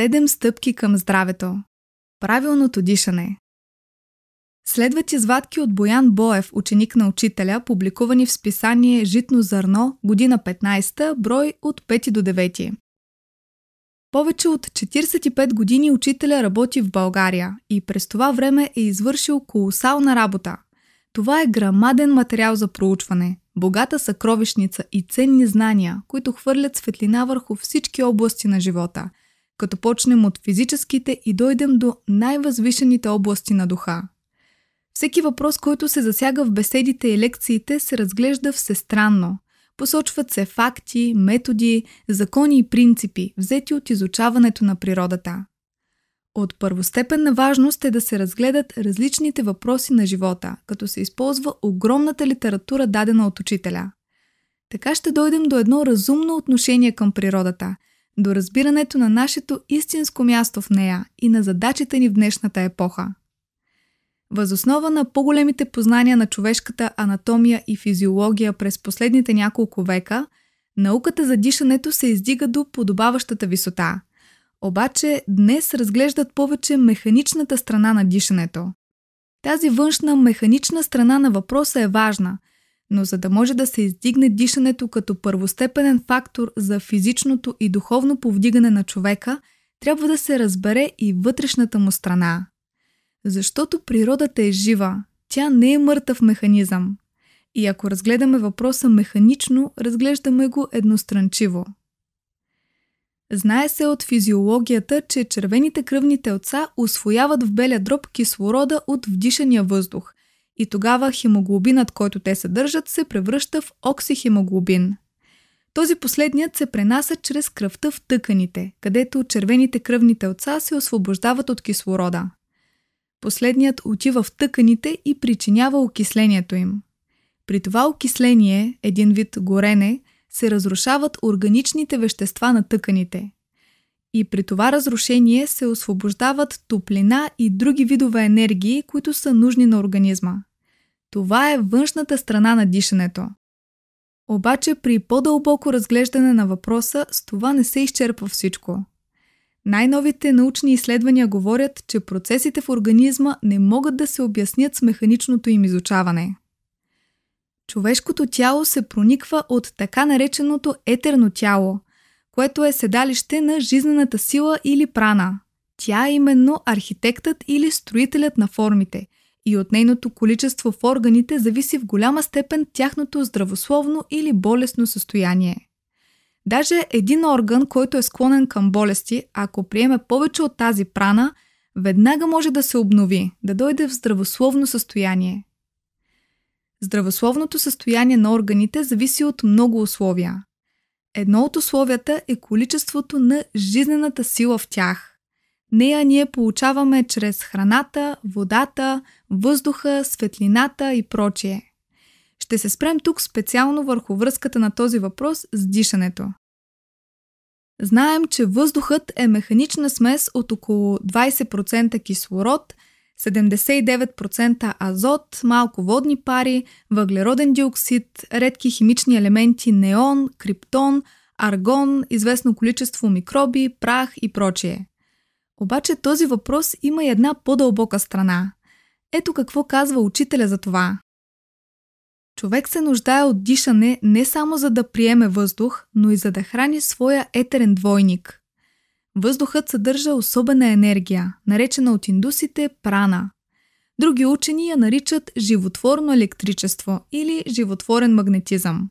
Седем стъпки към здравето. Правилното дишане. Следват извадки от Боян Боев, ученик на учителя, публикувани в списание Житно зърно, година 15, брой от 5 до 9. Повече от 45 години учителя работи в България и през това време е извършил колосална работа. Това е грамаден материал за проучване, богата съкровищница и ценни знания, които хвърлят светлина върху всички области на живота, като почнем от физическите и дойдем до най-възвишените области на духа. Всеки въпрос, който се засяга в беседите и лекциите, се разглежда всестранно. Посочват се факти, методи, закони и принципи, взети от изучаването на природата. От първостепенна важност е да се разгледат различните въпроси на живота, като се използва огромната литература дадена от учителя. Така ще дойдем до едно разумно отношение към природата, до разбирането на нашето истинско място в нея и на задачите ни в днешната епоха. Възоснова на по-големите познания на човешката анатомия и физиология през последните няколко века, науката за дишането се издига до подобаващата висота. Обаче днес разглеждат повече механичната страна на дишането. Тази външна механична страна на въпроса е важна, но за да може да се издигне дишането като първостепенен фактор за физичното и духовно повдигане на човека, трябва да се разбере и вътрешната му страна. Защото природата е жива, тя не е мъртъв механизъм. И ако разгледаме въпроса механично, разглеждаме го едностранчиво. Знае се от физиологията, че червените кръвни телца освояват в беля дроб кислорода от вдишания въздух и тогава хемоглобинът, който те съдържат, се превръща в оксихемоглобин. Този последният се пренася чрез кръвта в тъканите, където червените кръвни телца се освобождават от кислорода. Последният отива в тъканите и причинява окислението им. При това окисление, един вид горене, се разрушават органичните вещества на тъканите. И при това разрушение се освобождават топлина и други видове енергии, които са нужни на организма. Това е външната страна на дишането. Обаче при по-дълбоко разглеждане на въпроса с това не се изчерпва всичко. Най-новите научни изследвания говорят, че процесите в организма не могат да се обяснят с механичното им изучаване. Човешкото тяло се прониква от така нареченото етерно тяло, което е седалище на жизнената сила или прана. Тя е именно архитектът или строителят на формите – и от нейното количество в органите зависи в голяма степен тяхното здравословно или болесно състояние. Даже един орган, който е склонен към болести, ако приеме повече от тази прана, веднага може да се обнови, да дойде в здравословно състояние. Здравословното състояние на органите зависи от много условия. Едно от условията е количеството на жизнената сила в тях – нея ние получаваме чрез храната, водата, въздуха, светлината и прочие. Ще се спрем тук специално върху връзката на този въпрос с дишането. Знаем, че въздухът е механична смес от около 20% кислород, 79% азот, малко водни пари, въглероден диоксид, редки химични елементи неон, криптон, аргон, известно количество микроби, прах и прочие – обаче този въпрос има и една по-дълбока страна. Ето какво казва учителя за това. Човек се нуждае от дишане не само за да приеме въздух, но и за да храни своя етерен двойник. Въздухът съдържа особена енергия, наречена от индусите прана. Други учени я наричат животворно електричество или животворен магнетизъм.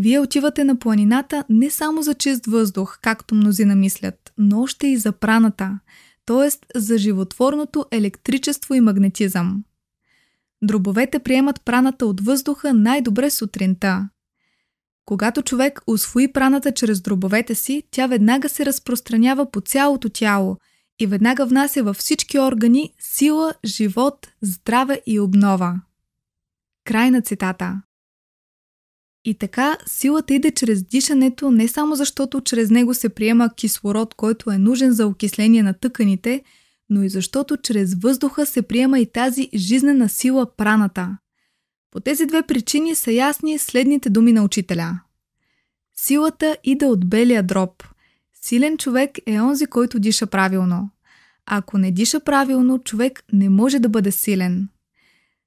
Вие отивате на планината не само за чист въздух, както мнозина мислят, но още и за праната, т.е. за животворното електричество и магнетизъм. Дробовете приемат праната от въздуха най-добре сутринта. Когато човек освои праната чрез дробовете си, тя веднага се разпространява по цялото тяло и веднага внася във всички органи сила, живот, здраве и обнова. Край на цитата. И така силата иде чрез дишането не само защото чрез него се приема кислород, който е нужен за окисление на тъканите, но и защото чрез въздуха се приема и тази жизнена сила праната. По тези две причини са ясни следните думи на учителя. Силата иде от белия дроб. Силен човек е онзи, който диша правилно. Ако не диша правилно, човек не може да бъде силен.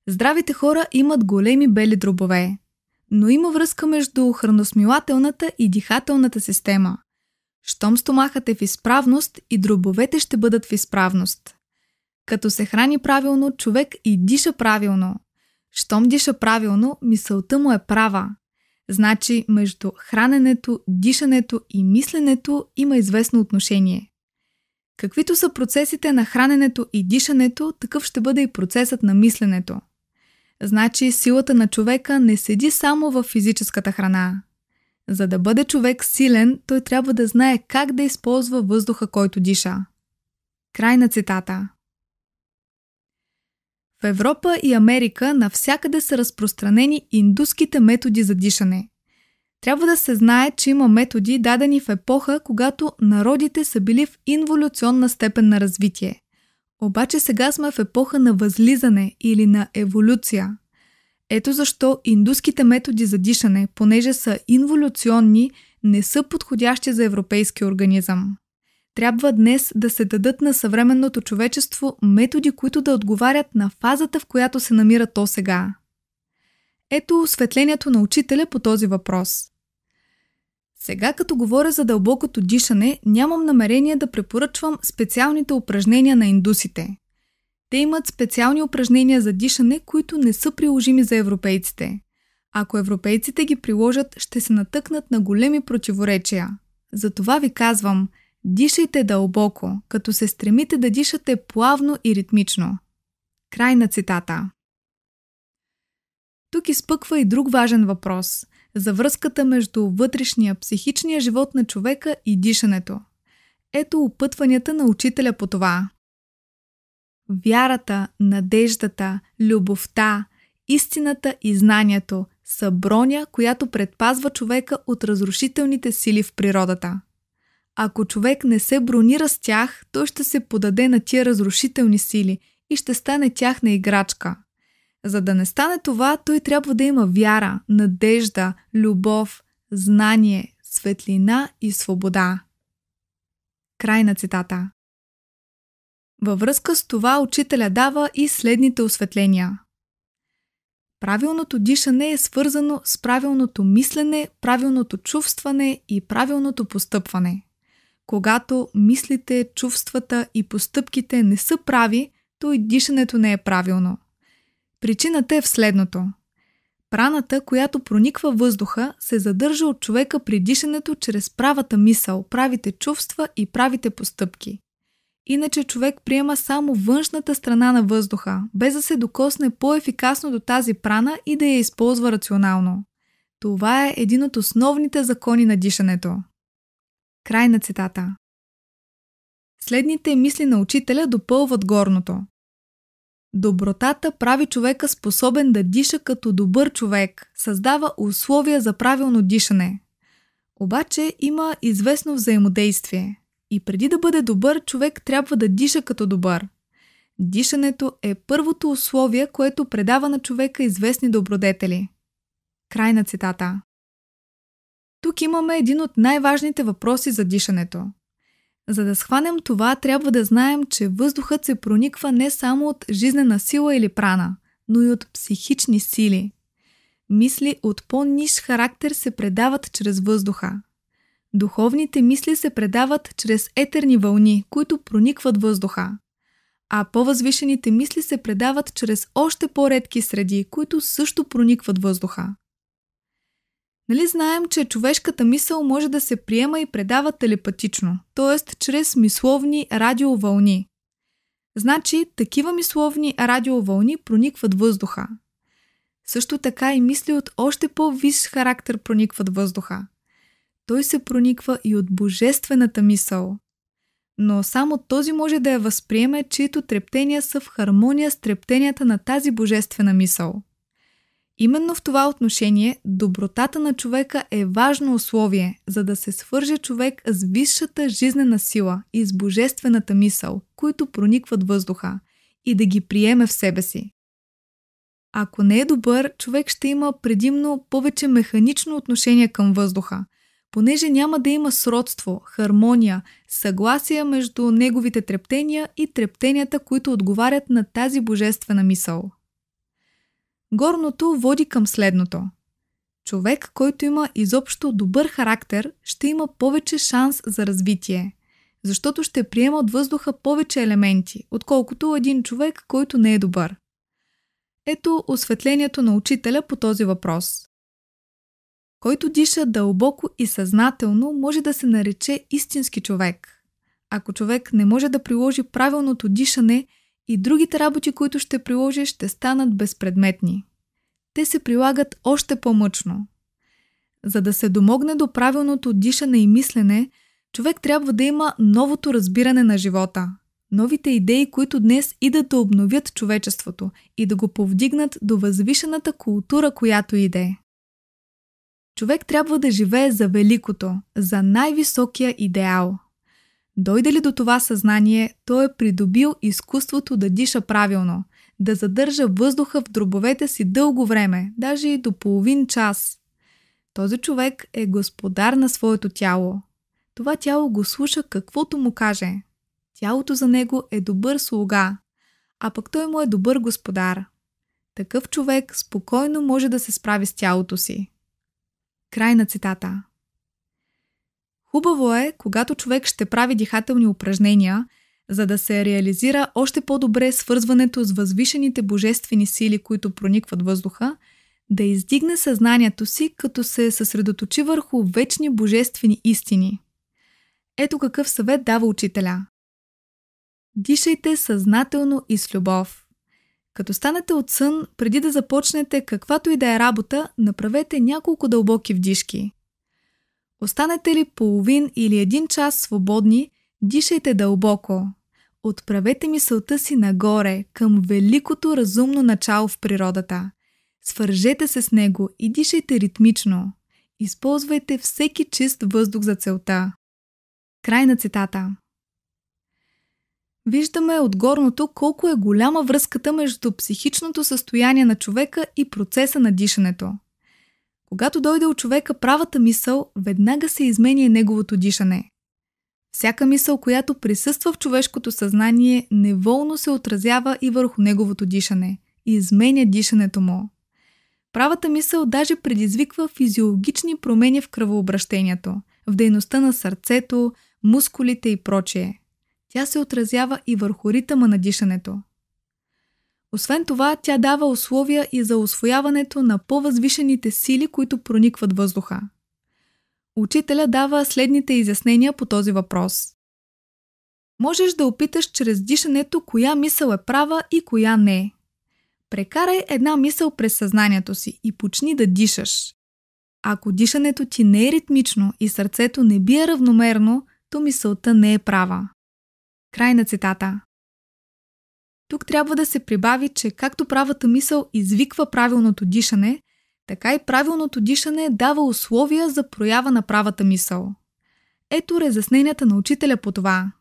Здравите хора имат големи бели дробове но има връзка между храносмилателната и дихателната система. Щом стомахът е в изправност и дробовете ще бъдат в изправност. Като се храни правилно, човек и диша правилно. Щом диша правилно, мисълта му е права. Значи между храненето, дишането и мисленето има известно отношение. Каквито са процесите на храненето и дишането, такъв ще бъде и процесът на мисленето – Значи силата на човека не седи само в физическата храна. За да бъде човек силен, той трябва да знае как да използва въздуха, който диша. Край на цитата. В Европа и Америка навсякъде са разпространени индуските методи за дишане. Трябва да се знае, че има методи дадени в епоха, когато народите са били в инволюционна степен на развитие. Обаче сега сме в епоха на възлизане или на еволюция. Ето защо индуските методи за дишане, понеже са инволюционни, не са подходящи за европейски организъм. Трябва днес да се дадат на съвременното човечество методи, които да отговарят на фазата, в която се намира то сега. Ето осветлението на учителя по този въпрос. Сега, като говоря за дълбокото дишане, нямам намерение да препоръчвам специалните упражнения на индусите. Те имат специални упражнения за дишане, които не са приложими за европейците. Ако европейците ги приложат, ще се натъкнат на големи противоречия. Затова ви казвам – Дишайте дълбоко, като се стремите да дишате плавно и ритмично. Край на цитата. Тук изпъква и друг важен въпрос за връзката между вътрешния психичния живот на човека и дишането. Ето опътванията на учителя по това. Вярата, надеждата, любовта, истината и знанието са броня, която предпазва човека от разрушителните сили в природата. Ако човек не се бронира с тях, той ще се подаде на тия разрушителни сили и ще стане тяхна играчка – за да не стане това, той трябва да има вяра, надежда, любов, знание, светлина и свобода. Край на цитата. Във връзка с това учителя дава и следните осветления. Правилното дишане е свързано с правилното мислене, правилното чувстване и правилното постъпване. Когато мислите, чувствата и постъпките не са прави, то и дишането не е правилно – Причината е в следното. Праната, която прониква въздуха, се задържа от човека при дишането чрез правата мисъл, правите чувства и правите постъпки. Иначе човек приема само външната страна на въздуха, без да се докосне по-ефикасно до тази прана и да я използва рационално. Това е един от основните закони на дишането. Край на цитата. Следните мисли на учителя допълват горното. Добротата прави човека способен да диша като добър човек, създава условия за правилно дишане. Обаче има известно взаимодействие. И преди да бъде добър, човек трябва да диша като добър. Дишането е първото условие, което предава на човека известни добродетели. Край на цитата. Тук имаме един от най-важните въпроси за дишането. За да схванем това, трябва да знаем, че въздухът се прониква не само от жизнена сила или прана, но и от психични сили. Мисли от по-ниш характер се предават чрез въздуха. Духовните мисли се предават чрез етерни вълни, които проникват въздуха. А по-възвишените мисли се предават чрез още по-редки среди, които също проникват въздуха. Нали знаем, че човешката мисъл може да се приема и предава телепатично, т.е. чрез мисловни радиовълни. Значи, такива мисловни радиовълни проникват въздуха. Също така и мисли от още по-висш характер проникват въздуха. Той се прониква и от божествената мисъл. Но само този може да я възприеме, чието трептения са в хармония с трептенията на тази божествена мисъл – Именно в това отношение добротата на човека е важно условие, за да се свърже човек с висшата жизнена сила и с божествената мисъл, които проникват въздуха, и да ги приеме в себе си. Ако не е добър, човек ще има предимно повече механично отношение към въздуха, понеже няма да има сродство, хармония, съгласие между неговите трептения и трептенията, които отговарят на тази божествена мисъл. Горното води към следното. Човек, който има изобщо добър характер, ще има повече шанс за развитие, защото ще приема от въздуха повече елементи, отколкото един човек, който не е добър. Ето осветлението на учителя по този въпрос. Който диша дълбоко и съзнателно, може да се нарече истински човек. Ако човек не може да приложи правилното дишане – и другите работи, които ще приложиш, ще станат безпредметни. Те се прилагат още по-мъчно. За да се домогне до правилното дишане и мислене, човек трябва да има новото разбиране на живота, новите идеи, които днес идат да обновят човечеството и да го повдигнат до възвишената култура, която иде. Човек трябва да живее за великото, за най-високия идеал – Дойде ли до това съзнание, той е придобил изкуството да диша правилно, да задържа въздуха в дробовете си дълго време, даже и до половин час. Този човек е господар на своето тяло. Това тяло го слуша каквото му каже. Тялото за него е добър слуга, а пък той му е добър господар. Такъв човек спокойно може да се справи с тялото си. Край на цитата. Хубаво е, когато човек ще прави дихателни упражнения, за да се реализира още по-добре свързването с възвишените божествени сили, които проникват въздуха, да издигне съзнанието си, като се съсредоточи върху вечни божествени истини. Ето какъв съвет дава учителя. Дишайте съзнателно и с любов. Като станете от сън, преди да започнете каквато и да е работа, направете няколко дълбоки вдишки. Останете ли половин или един час свободни, дишайте дълбоко. Отправете мисълта си нагоре, към великото разумно начало в природата. Свържете се с него и дишайте ритмично. Използвайте всеки чист въздух за целта. Край на цитата. Виждаме от горното колко е голяма връзката между психичното състояние на човека и процеса на дишането – когато дойде от човека правата мисъл, веднага се изменя неговото дишане. Всяка мисъл, която присъства в човешкото съзнание, неволно се отразява и върху неговото дишане и изменя дишането му. Правата мисъл даже предизвиква физиологични промени в кръвообращението, в дейността на сърцето, мускулите и прочее. Тя се отразява и върху ритъма на дишането – освен това, тя дава условия и за освояването на по-възвишените сили, които проникват въздуха. Учителя дава следните изяснения по този въпрос. Можеш да опиташ чрез дишането коя мисъл е права и коя не. Прекарай една мисъл през съзнанието си и почни да дишаш. Ако дишането ти не е ритмично и сърцето не бие равномерно, то мисълта не е права. Край на цитата. Тук трябва да се прибави, че както правата мисъл извиква правилното дишане, така и правилното дишане дава условия за проява на правата мисъл. Ето разясненията на учителя по това.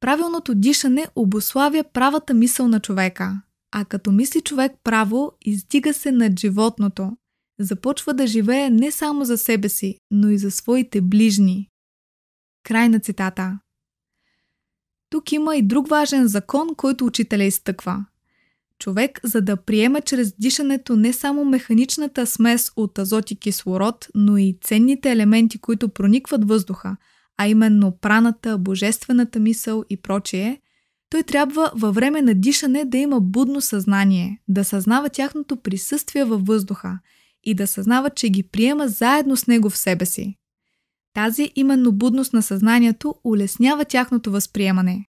Правилното дишане обославя правата мисъл на човека, а като мисли човек право, издига се над животното. Започва да живее не само за себе си, но и за своите ближни. Край на цитата. Тук има и друг важен закон, който учителя изтъква. Човек, за да приема чрез дишането не само механичната смес от азот и кислород, но и ценните елементи, които проникват въздуха, а именно праната, божествената мисъл и прочие, той трябва във време на дишане да има будно съзнание, да съзнава тяхното присъствие във въздуха и да съзнава, че ги приема заедно с него в себе си. Тази именно будност на съзнанието улеснява тяхното възприемане.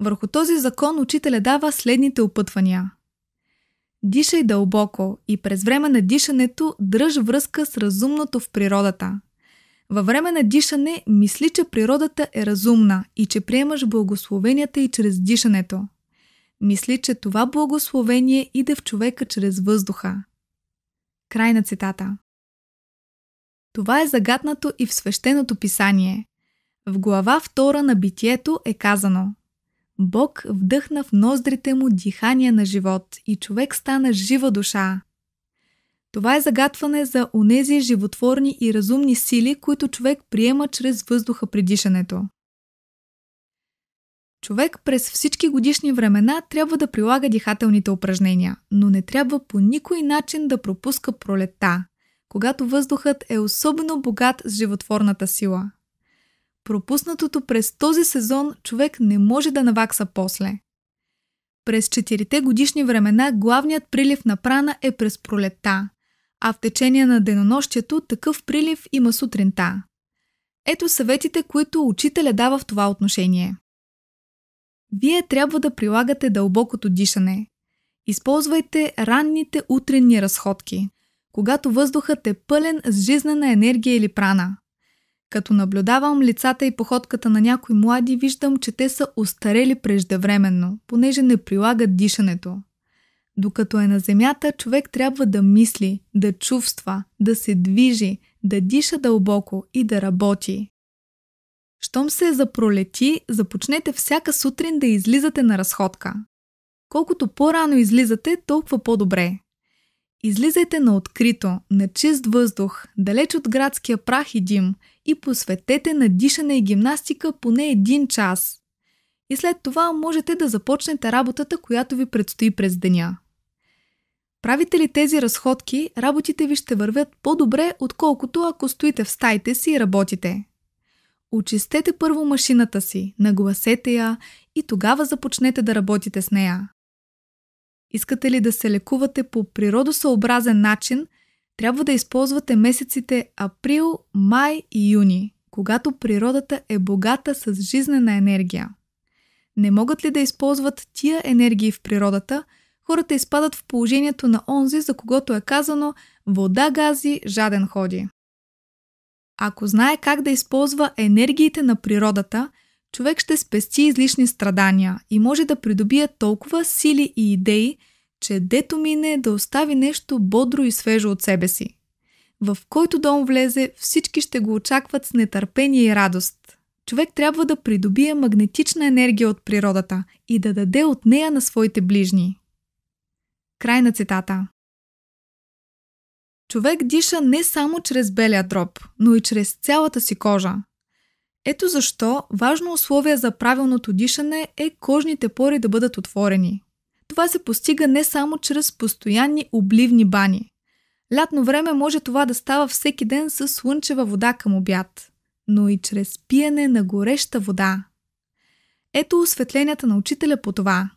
Върху този закон учителя дава следните опътвания. Дишай дълбоко и през време на дишането дръж връзка с разумното в природата. Във време на дишане мисли, че природата е разумна и че приемаш благословенията и чрез дишането. Мисли, че това благословение иде в човека чрез въздуха. Край на цитата. Това е загаднато и в свещеното писание. В глава 2 на битието е казано Бог вдъхна в ноздрите му дихание на живот и човек стана жива душа. Това е загатване за онези животворни и разумни сили, които човек приема чрез въздуха при дишането. Човек през всички годишни времена трябва да прилага дихателните упражнения, но не трябва по никой начин да пропуска пролета, когато въздухът е особено богат с животворната сила. Пропуснатото през този сезон човек не може да навакса после. През четирите годишни времена главният прилив на прана е през пролета, а в течение на денонощието такъв прилив има сутринта. Ето съветите, които учителя дава в това отношение. Вие трябва да прилагате дълбокото дишане. Използвайте ранните утренни разходки когато въздухът е пълен с жизнена енергия или прана. Като наблюдавам лицата и походката на някои млади, виждам, че те са устарели преждевременно, понеже не прилагат дишането. Докато е на земята, човек трябва да мисли, да чувства, да се движи, да диша дълбоко и да работи. Щом се е за пролети, започнете всяка сутрин да излизате на разходка. Колкото по-рано излизате, толкова по-добре. Излизайте на открито, на чист въздух, далеч от градския прах и дим и посветете на дишане и гимнастика поне един час. И след това можете да започнете работата, която ви предстои през деня. Правите ли тези разходки, работите ви ще вървят по-добре, отколкото ако стоите в стаите си и работите. Очистете първо машината си, нагласете я и тогава започнете да работите с нея. Искате ли да се лекувате по природосъобразен начин, трябва да използвате месеците април, май и юни, когато природата е богата с жизнена енергия. Не могат ли да използват тия енергии в природата, хората изпадат в положението на онзи, за когото е казано «вода гази, жаден ходи». Ако знае как да използва енергиите на природата – човек ще спести излишни страдания и може да придобие толкова сили и идеи, че дето мине да остави нещо бодро и свежо от себе си. В който дом влезе, всички ще го очакват с нетърпение и радост. Човек трябва да придобие магнетична енергия от природата и да даде от нея на своите ближни. Край на цитата. Човек диша не само чрез белия дроб, но и чрез цялата си кожа – ето защо важно условие за правилното дишане е кожните пори да бъдат отворени. Това се постига не само чрез постоянни обливни бани. Лятно време може това да става всеки ден с слънчева вода към обяд, но и чрез пиене на гореща вода. Ето осветленията на учителя по това.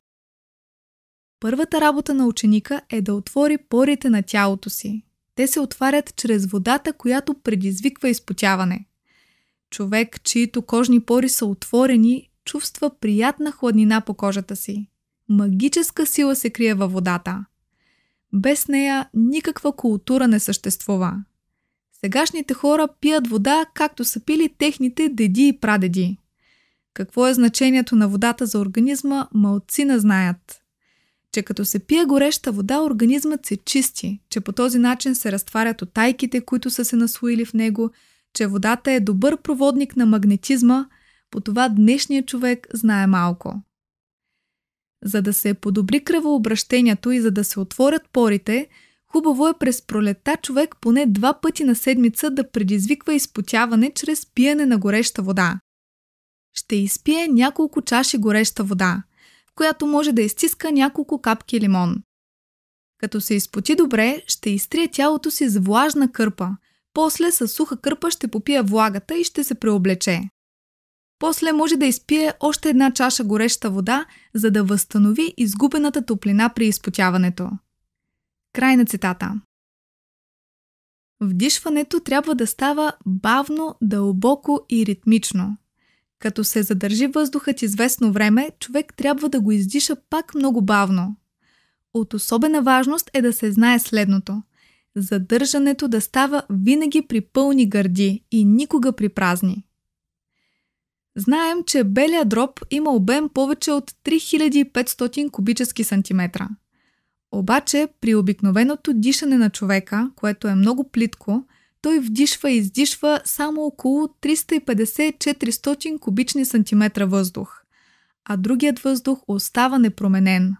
Първата работа на ученика е да отвори порите на тялото си. Те се отварят чрез водата, която предизвиква изпотяване – Човек, чието кожни пори са отворени, чувства приятна хладнина по кожата си. Магическа сила се крие във водата. Без нея никаква култура не съществува. Сегашните хора пият вода, както са пили техните деди и прадеди. Какво е значението на водата за организма, малци не знаят. Че като се пие гореща вода, организмът се чисти, че по този начин се разтварят отайките, които са се наслоили в него – че водата е добър проводник на магнетизма, по това днешният човек знае малко. За да се подобри кръвообращението и за да се отворят порите, хубаво е през пролета човек поне два пъти на седмица да предизвиква изпотяване чрез пиене на гореща вода. Ще изпие няколко чаши гореща вода, в която може да изтиска няколко капки лимон. Като се изпоти добре, ще изтрие тялото си с влажна кърпа – после с суха кърпа ще попие влагата и ще се преоблече. После може да изпие още една чаша гореща вода, за да възстанови изгубената топлина при изпотяването. Край на цитата. Вдишването трябва да става бавно, дълбоко и ритмично. Като се задържи въздухът известно време, човек трябва да го издиша пак много бавно. От особена важност е да се знае следното задържането да става винаги при пълни гърди и никога при празни. Знаем, че белия дроб има обем повече от 3500 кубически сантиметра. Обаче при обикновеното дишане на човека, което е много плитко, той вдишва и издишва само около 350-400 кубични сантиметра въздух, а другият въздух остава непроменен.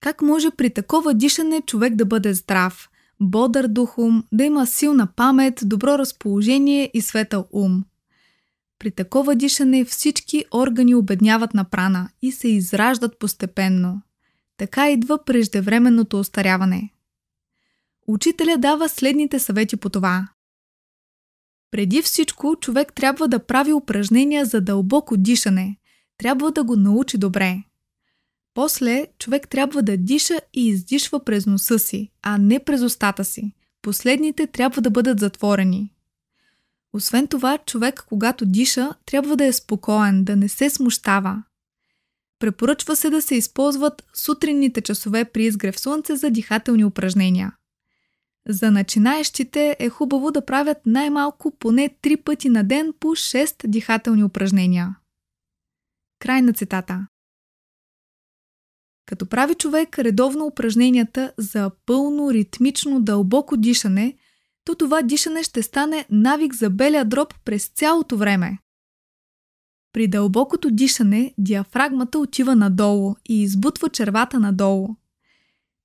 Как може при такова дишане човек да бъде здрав, бодър духом, да има силна памет, добро разположение и светъл ум. При такова дишане всички органи обедняват на прана и се израждат постепенно. Така идва преждевременното остаряване. Учителя дава следните съвети по това. Преди всичко, човек трябва да прави упражнения за дълбоко дишане. Трябва да го научи добре. После човек трябва да диша и издишва през носа си, а не през устата си. Последните трябва да бъдат затворени. Освен това, човек, когато диша, трябва да е спокоен, да не се смущава. Препоръчва се да се използват сутринните часове при изгрев слънце за дихателни упражнения. За начинаещите е хубаво да правят най-малко поне 3 пъти на ден по 6 дихателни упражнения. Край на цитата. Като прави човек редовно упражненията за пълно, ритмично, дълбоко дишане, то това дишане ще стане навик за белия дроб през цялото време. При дълбокото дишане диафрагмата отива надолу и избутва червата надолу.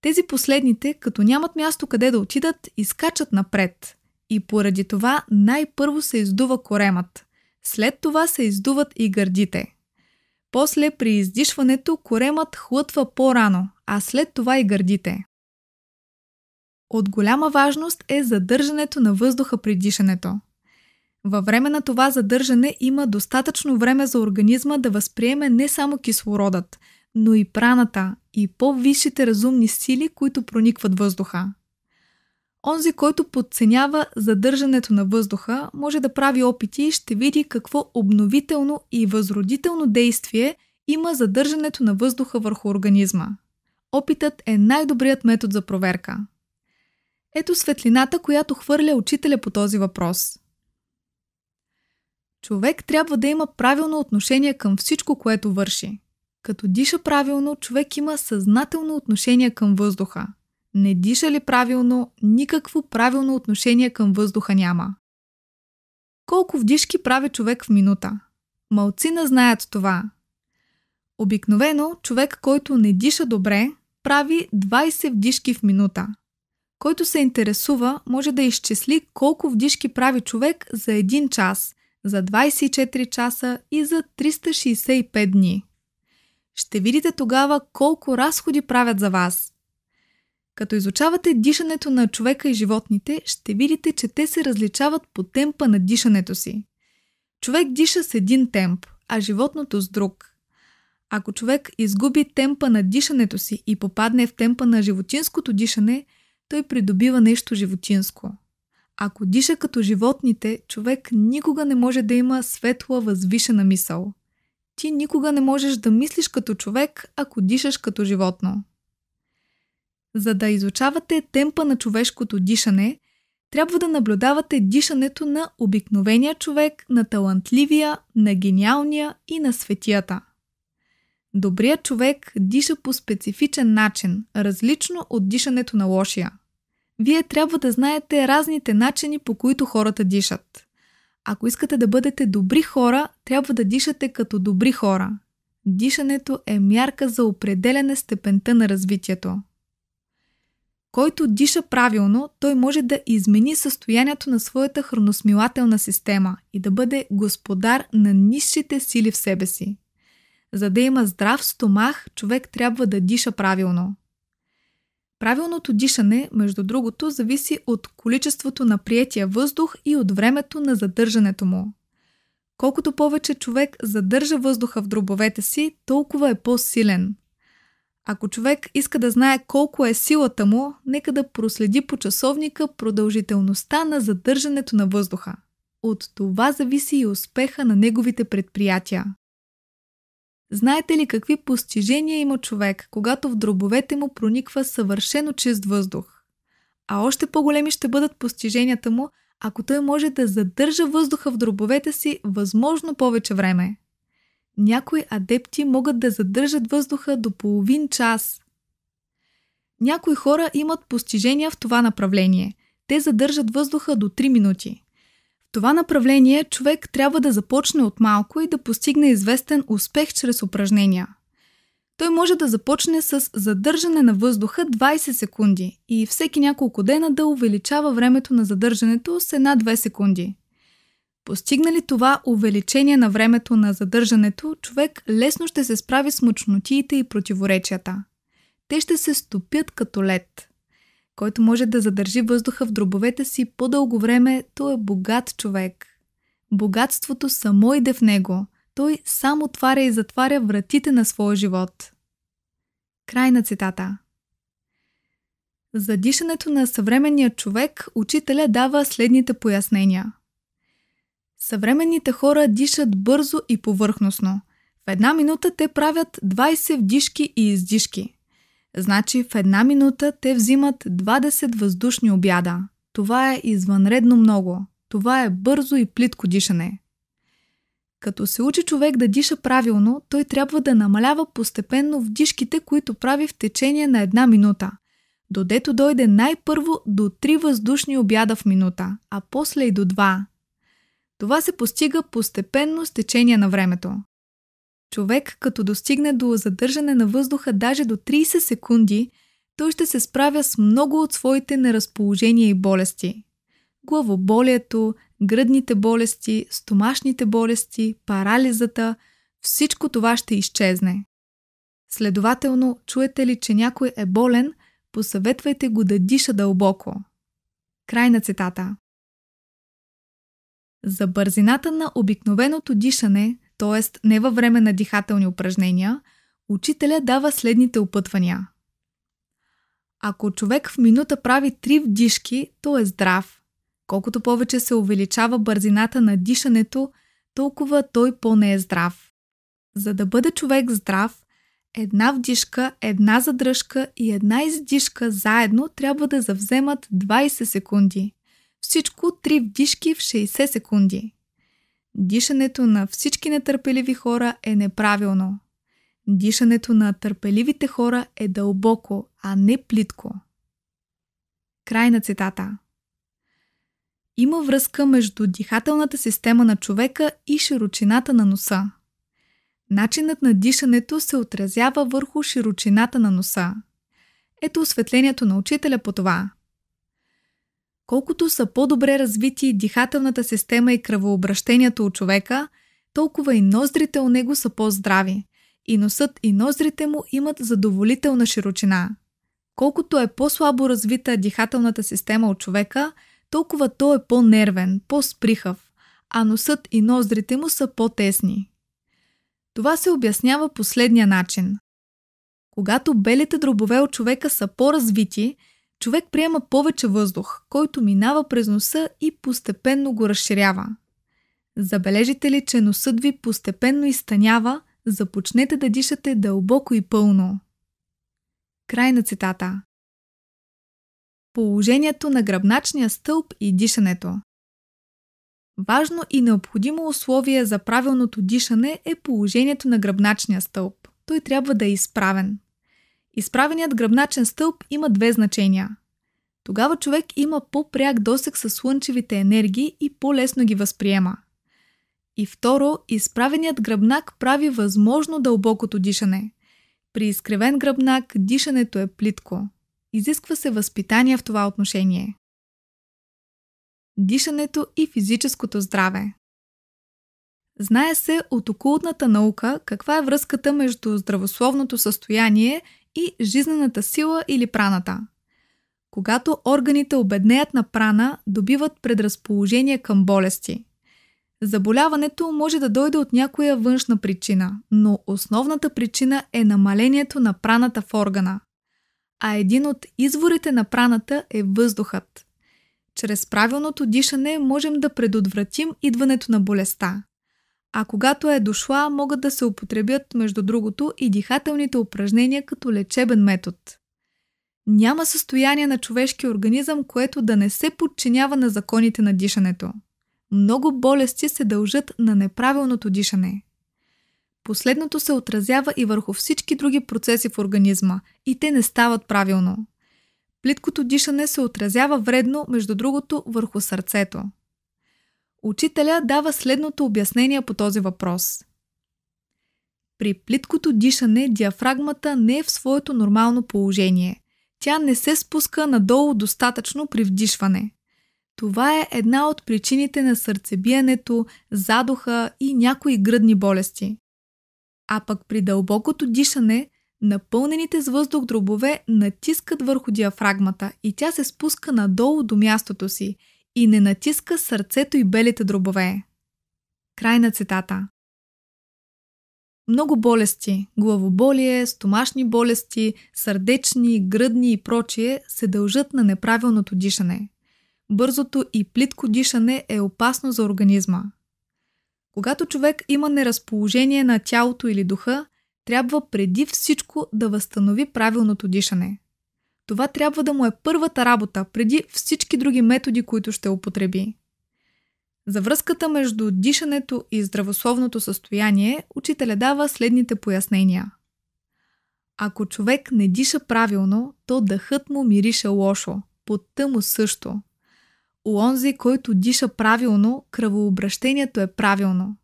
Тези последните, като нямат място къде да отидат, изкачат напред. И поради това най-първо се издува коремът. След това се издуват и гърдите. После при издишването коремът хлътва по-рано, а след това и гърдите. От голяма важност е задържането на въздуха при дишането. Във време на това задържане има достатъчно време за организма да възприеме не само кислородът, но и праната и по-висшите разумни сили, които проникват въздуха. Онзи, който подценява задържането на въздуха, може да прави опити и ще види какво обновително и възродително действие има задържането на въздуха върху организма. Опитът е най-добрият метод за проверка. Ето светлината, която хвърля учителя по този въпрос. Човек трябва да има правилно отношение към всичко, което върши. Като диша правилно, човек има съзнателно отношение към въздуха – не диша ли правилно, никакво правилно отношение към въздуха няма. Колко вдишки прави човек в минута? Малцина знаят това. Обикновено човек, който не диша добре, прави 20 вдишки в минута. Който се интересува, може да изчисли колко вдишки прави човек за 1 час, за 24 часа и за 365 дни. Ще видите тогава колко разходи правят за вас – като изучавате дишането на човека и животните, ще видите, че те се различават по темпа на дишането си. Човек диша с един темп, а животното с друг. Ако човек изгуби темпа на дишането си и попадне в темпа на животинското дишане, той придобива нещо животинско. Ако диша като животните, човек никога не може да има светла, възвишена мисъл. Ти никога не можеш да мислиш като човек, ако дишаш като животно. За да изучавате темпа на човешкото дишане, трябва да наблюдавате дишането на обикновения човек, на талантливия, на гениалния и на светията. Добрият човек диша по специфичен начин, различно от дишането на лошия. Вие трябва да знаете разните начини, по които хората дишат. Ако искате да бъдете добри хора, трябва да дишате като добри хора. Дишането е мярка за определене степента на развитието който диша правилно, той може да измени състоянието на своята храносмилателна система и да бъде господар на низшите сили в себе си. За да има здрав стомах, човек трябва да диша правилно. Правилното дишане, между другото, зависи от количеството на приятия въздух и от времето на задържането му. Колкото повече човек задържа въздуха в дробовете си, толкова е по-силен – ако човек иска да знае колко е силата му, нека да проследи по часовника продължителността на задържането на въздуха. От това зависи и успеха на неговите предприятия. Знаете ли какви постижения има човек, когато в дробовете му прониква съвършено чист въздух? А още по-големи ще бъдат постиженията му, ако той може да задържа въздуха в дробовете си възможно повече време. Някои адепти могат да задържат въздуха до половин час. Някои хора имат постижения в това направление. Те задържат въздуха до 3 минути. В това направление човек трябва да започне от малко и да постигне известен успех чрез упражнения. Той може да започне с задържане на въздуха 20 секунди и всеки няколко дена да увеличава времето на задържането с 1-2 секунди. Постигнали това увеличение на времето на задържането, човек лесно ще се справи с мъчнотиите и противоречията. Те ще се стопят като лед. Който може да задържи въздуха в дробовете си по-дълго време, той е богат човек. Богатството само иде в него. Той сам отваря и затваря вратите на своя живот. Край на цитата. За дишането на съвременния човек учителя дава следните пояснения – Съвременните хора дишат бързо и повърхностно. В една минута те правят 20 вдишки и издишки. Значи в една минута те взимат 20 въздушни обяда. Това е извънредно много. Това е бързо и плитко дишане. Като се учи човек да диша правилно, той трябва да намалява постепенно вдишките, които прави в течение на една минута. Додето дойде най-първо до 3 въздушни обяда в минута, а после и до това се постига постепенно с течение на времето. Човек, като достигне до задържане на въздуха даже до 30 секунди, той ще се справя с много от своите неразположения и болести. Главоболието, гръдните болести, стомашните болести, парализата – всичко това ще изчезне. Следователно, чуете ли, че някой е болен, посъветвайте го да диша дълбоко. Край на цитата. За бързината на обикновеното дишане, т.е. не във време на дихателни упражнения, учителя дава следните опътвания. Ако човек в минута прави три вдишки, то е здрав. Колкото повече се увеличава бързината на дишането, толкова той по-не е здрав. За да бъде човек здрав, една вдишка, една задръжка и една издишка заедно трябва да завземат 20 секунди. Всичко три вдишки в 60 секунди. Дишането на всички нетърпеливи хора е неправилно. Дишането на търпеливите хора е дълбоко, а не плитко. Край на цитата. Има връзка между дихателната система на човека и широчината на носа. Начинът на дишането се отразява върху широчината на носа. Ето осветлението на учителя по това – Колкото са по-добре развити дихателната система и кръвообращението у човека, толкова и ноздрите у него са по-здрави. И носът и ноздрите му имат задоволителна широчина. Колкото е по-слабо развита дихателната система от човека, толкова той е по-нервен, по-сприхав, а носът и ноздрите му са по-тесни. Това се обяснява последния начин. Когато белите дробове от човека са по-развити – човек приема повече въздух, който минава през носа и постепенно го разширява. Забележите ли, че носът ви постепенно изтънява, започнете да дишате дълбоко и пълно. Край на цитата. Положението на гръбначния стълб и дишането. Важно и необходимо условие за правилното дишане е положението на гръбначния стълб. Той трябва да е изправен. Изправеният гръбначен стълб има две значения. Тогава човек има по-пряк досек с слънчевите енергии и по-лесно ги възприема. И второ, изправеният гръбнак прави възможно дълбокото дишане. При изкривен гръбнак дишането е плитко. Изисква се възпитание в това отношение. Дишането и физическото здраве. Знае се от окултната наука каква е връзката между здравословното състояние и жизнената сила или праната. Когато органите обеднеят на прана, добиват предразположение към болести. Заболяването може да дойде от някоя външна причина, но основната причина е намалението на праната в органа. А един от изворите на праната е въздухът. Чрез правилното дишане можем да предотвратим идването на болестта а когато е дошла, могат да се употребят между другото и дихателните упражнения като лечебен метод. Няма състояние на човешки организъм, което да не се подчинява на законите на дишането. Много болести се дължат на неправилното дишане. Последното се отразява и върху всички други процеси в организма, и те не стават правилно. Плиткото дишане се отразява вредно, между другото, върху сърцето. Учителя дава следното обяснение по този въпрос. При плиткото дишане диафрагмата не е в своето нормално положение. Тя не се спуска надолу достатъчно при вдишване. Това е една от причините на сърцебиенето, задуха и някои гръдни болести. А пък при дълбокото дишане, напълнените с въздух дробове натискат върху диафрагмата и тя се спуска надолу до мястото си – и не натиска сърцето и белите дробове. Край на цитата. Много болести – главоболие, стомашни болести, сърдечни, гръдни и прочие – се дължат на неправилното дишане. Бързото и плитко дишане е опасно за организма. Когато човек има неразположение на тялото или духа, трябва преди всичко да възстанови правилното дишане – това трябва да му е първата работа, преди всички други методи, които ще употреби. За връзката между дишането и здравословното състояние, учителя дава следните пояснения. Ако човек не диша правилно, то дъхът му мирише лошо, потта му също. У онзи, който диша правилно, кръвообращението е правилно.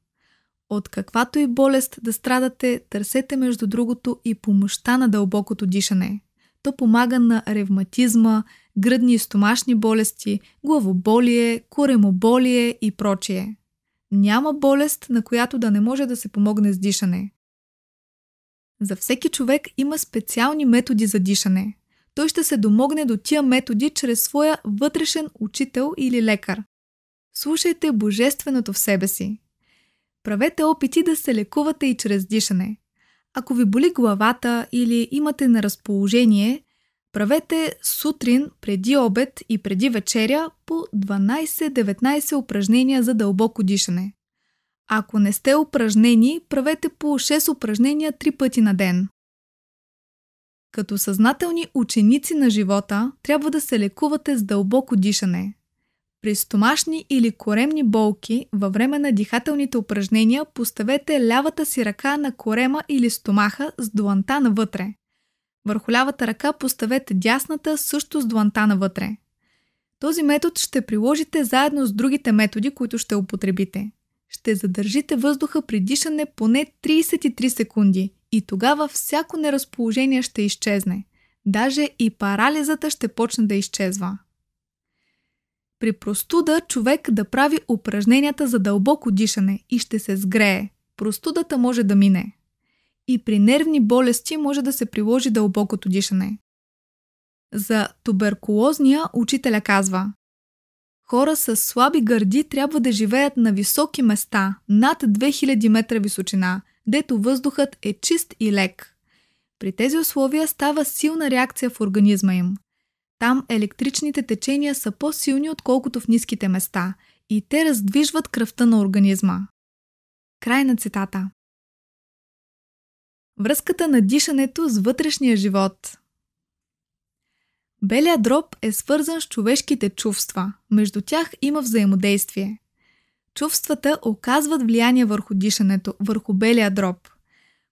От каквато и болест да страдате, търсете между другото и помощта на дълбокото дишане – то помага на ревматизма, гръдни и стомашни болести, главоболие, коремоболие и прочие. Няма болест, на която да не може да се помогне с дишане. За всеки човек има специални методи за дишане. Той ще се домогне до тия методи чрез своя вътрешен учител или лекар. Слушайте Божественото в себе си. Правете опити да се лекувате и чрез дишане – ако ви боли главата или имате на разположение, правете сутрин, преди обед и преди вечеря по 12-19 упражнения за дълбоко дишане. Ако не сте упражнени, правете по 6 упражнения 3 пъти на ден. Като съзнателни ученици на живота, трябва да се лекувате с дълбоко дишане – при стомашни или коремни болки във време на дихателните упражнения поставете лявата си ръка на корема или стомаха с дуанта навътре. Върху лявата ръка поставете дясната също с дуанта навътре. Този метод ще приложите заедно с другите методи, които ще употребите. Ще задържите въздуха при дишане поне 33 секунди и тогава всяко неразположение ще изчезне. Даже и парализата ще почне да изчезва. При простуда човек да прави упражненията за дълбоко дишане и ще се сгрее. Простудата може да мине. И при нервни болести може да се приложи дълбокото дишане. За туберкулозния учителя казва Хора с слаби гърди трябва да живеят на високи места, над 2000 метра височина, дето въздухът е чист и лек. При тези условия става силна реакция в организма им – там електричните течения са по-силни, отколкото в ниските места и те раздвижват кръвта на организма. Край на цитата. Връзката на дишането с вътрешния живот. Белия дроб е свързан с човешките чувства. Между тях има взаимодействие. Чувствата оказват влияние върху дишането, върху белия дроб.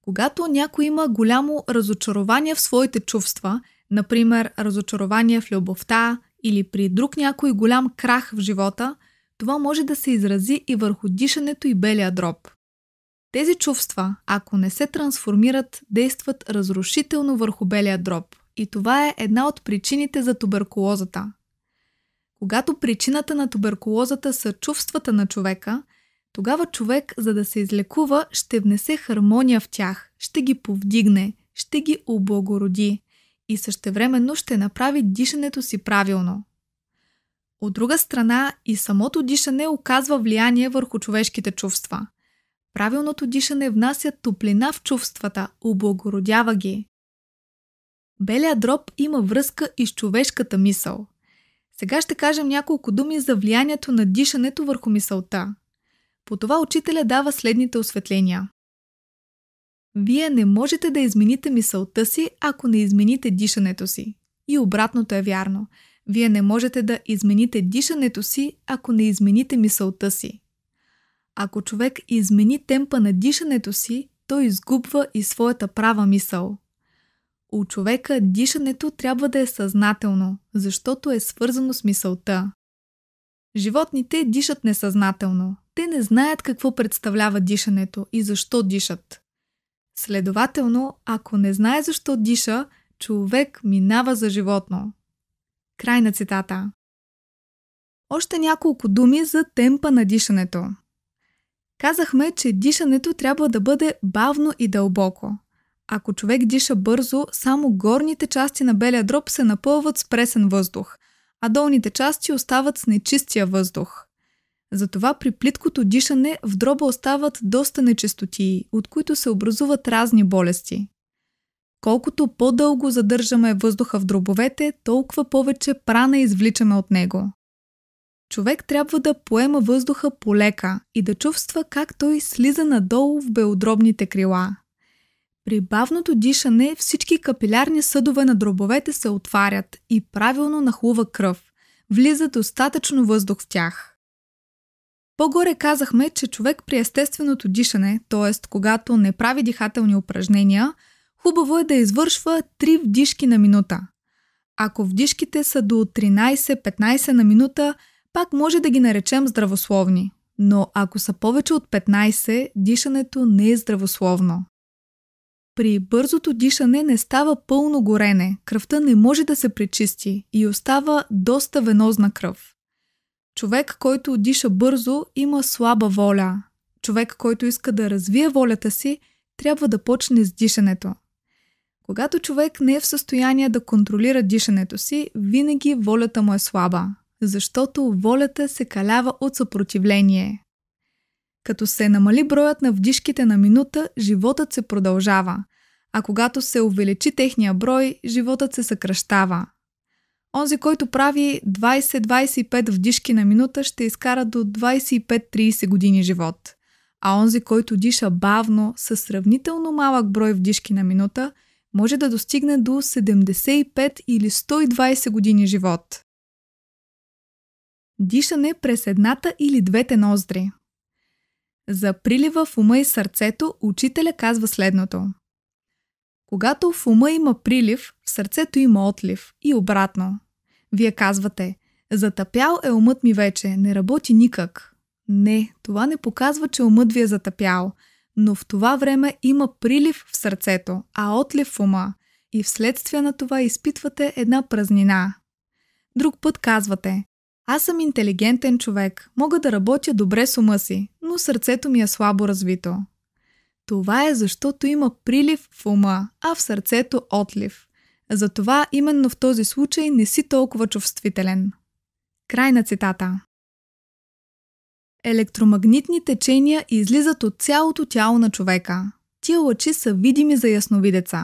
Когато някой има голямо разочарование в своите чувства – например разочарование в любовта или при друг някой голям крах в живота, това може да се изрази и върху дишането и белия дроб. Тези чувства, ако не се трансформират, действат разрушително върху белия дроб. И това е една от причините за туберкулозата. Когато причината на туберкулозата са чувствата на човека, тогава човек, за да се излекува, ще внесе хармония в тях, ще ги повдигне, ще ги облагороди и същевременно ще направи дишането си правилно. От друга страна и самото дишане оказва влияние върху човешките чувства. Правилното дишане внася топлина в чувствата, облагородява ги. Белия дроб има връзка и с човешката мисъл. Сега ще кажем няколко думи за влиянието на дишането върху мисълта. По това учителя дава следните осветления. Вие не можете да измените мисълта си, ако не измените дишането си. И обратното е вярно. Вие не можете да измените дишането си, ако не измените мисълта си. Ако човек измени темпа на дишането си, той изгубва и своята права мисъл. У човека дишането трябва да е съзнателно, защото е свързано с мисълта. Животните дишат несъзнателно. Те не знаят какво представлява дишането и защо дишат. Следователно, ако не знае защо диша, човек минава за животно. Край на цитата. Още няколко думи за темпа на дишането. Казахме, че дишането трябва да бъде бавно и дълбоко. Ако човек диша бързо, само горните части на белия дроб се напълват с пресен въздух, а долните части остават с нечистия въздух. Затова при плиткото дишане в дроба остават доста нечистотии, от които се образуват разни болести. Колкото по-дълго задържаме въздуха в дробовете, толкова повече прана извличаме от него. Човек трябва да поема въздуха полека и да чувства как той слиза надолу в белодробните крила. При бавното дишане всички капилярни съдове на дробовете се отварят и правилно нахлува кръв. Влиза достатъчно въздух в тях. По-горе казахме, че човек при естественото дишане, т.е. когато не прави дихателни упражнения, хубаво е да извършва 3 вдишки на минута. Ако вдишките са до 13-15 на минута, пак може да ги наречем здравословни. Но ако са повече от 15, дишането не е здравословно. При бързото дишане не става пълно горене, кръвта не може да се пречисти и остава доста венозна кръв. Човек, който диша бързо, има слаба воля. Човек, който иска да развие волята си, трябва да почне с дишането. Когато човек не е в състояние да контролира дишането си, винаги волята му е слаба, защото волята се калява от съпротивление. Като се намали броят на вдишките на минута, животът се продължава, а когато се увеличи техния брой, животът се съкръщава – Онзи, който прави 20-25 вдишки на минута, ще изкара до 25-30 години живот. А онзи, който диша бавно, с сравнително малък брой вдишки на минута, може да достигне до 75 или 120 години живот. Дишане през едната или двете ноздри. За прилива в ума и сърцето учителя казва следното – когато в ума има прилив, в сърцето има отлив и обратно. Вие казвате, затъпял е умът ми вече, не работи никак. Не, това не показва, че умът ви е затъпял, но в това време има прилив в сърцето, а отлив в ума. И вследствие на това изпитвате една празнина. Друг път казвате, аз съм интелигентен човек, мога да работя добре с ума си, но сърцето ми е слабо развито. Това е защото има прилив в ума, а в сърцето отлив. Затова именно в този случай не си толкова чувствителен. Край на цитата. Електромагнитни течения излизат от цялото тяло на човека. Тия лъчи са видими за ясновидеца.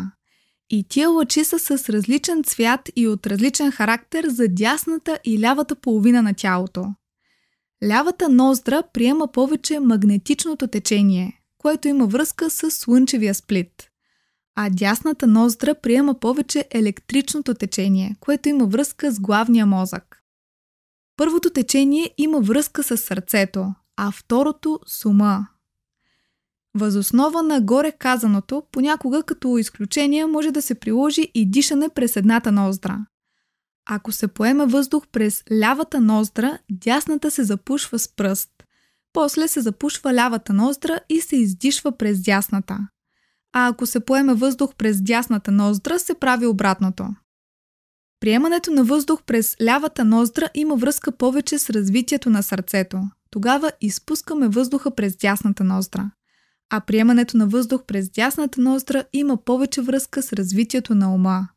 И тия лъчи са с различен цвят и от различен характер за дясната и лявата половина на тялото. Лявата ноздра приема повече магнетичното течение – което има връзка с слънчевия сплит. А дясната ноздра приема повече електричното течение, което има връзка с главния мозък. Първото течение има връзка с сърцето, а второто с ума. Възоснова на горе казаното, понякога като изключение може да се приложи и дишане през едната ноздра. Ако се поеме въздух през лявата ноздра, дясната се запушва с пръст. После се запушва лявата ноздра и се издишва през дясната. А ако се поеме въздух през дясната ноздра, се прави обратното. Приемането на въздух през лявата ноздра има връзка повече с развитието на сърцето. Тогава изпускаме въздуха през дясната ноздра. А приемането на въздух през дясната ноздра има повече връзка с развитието на ума.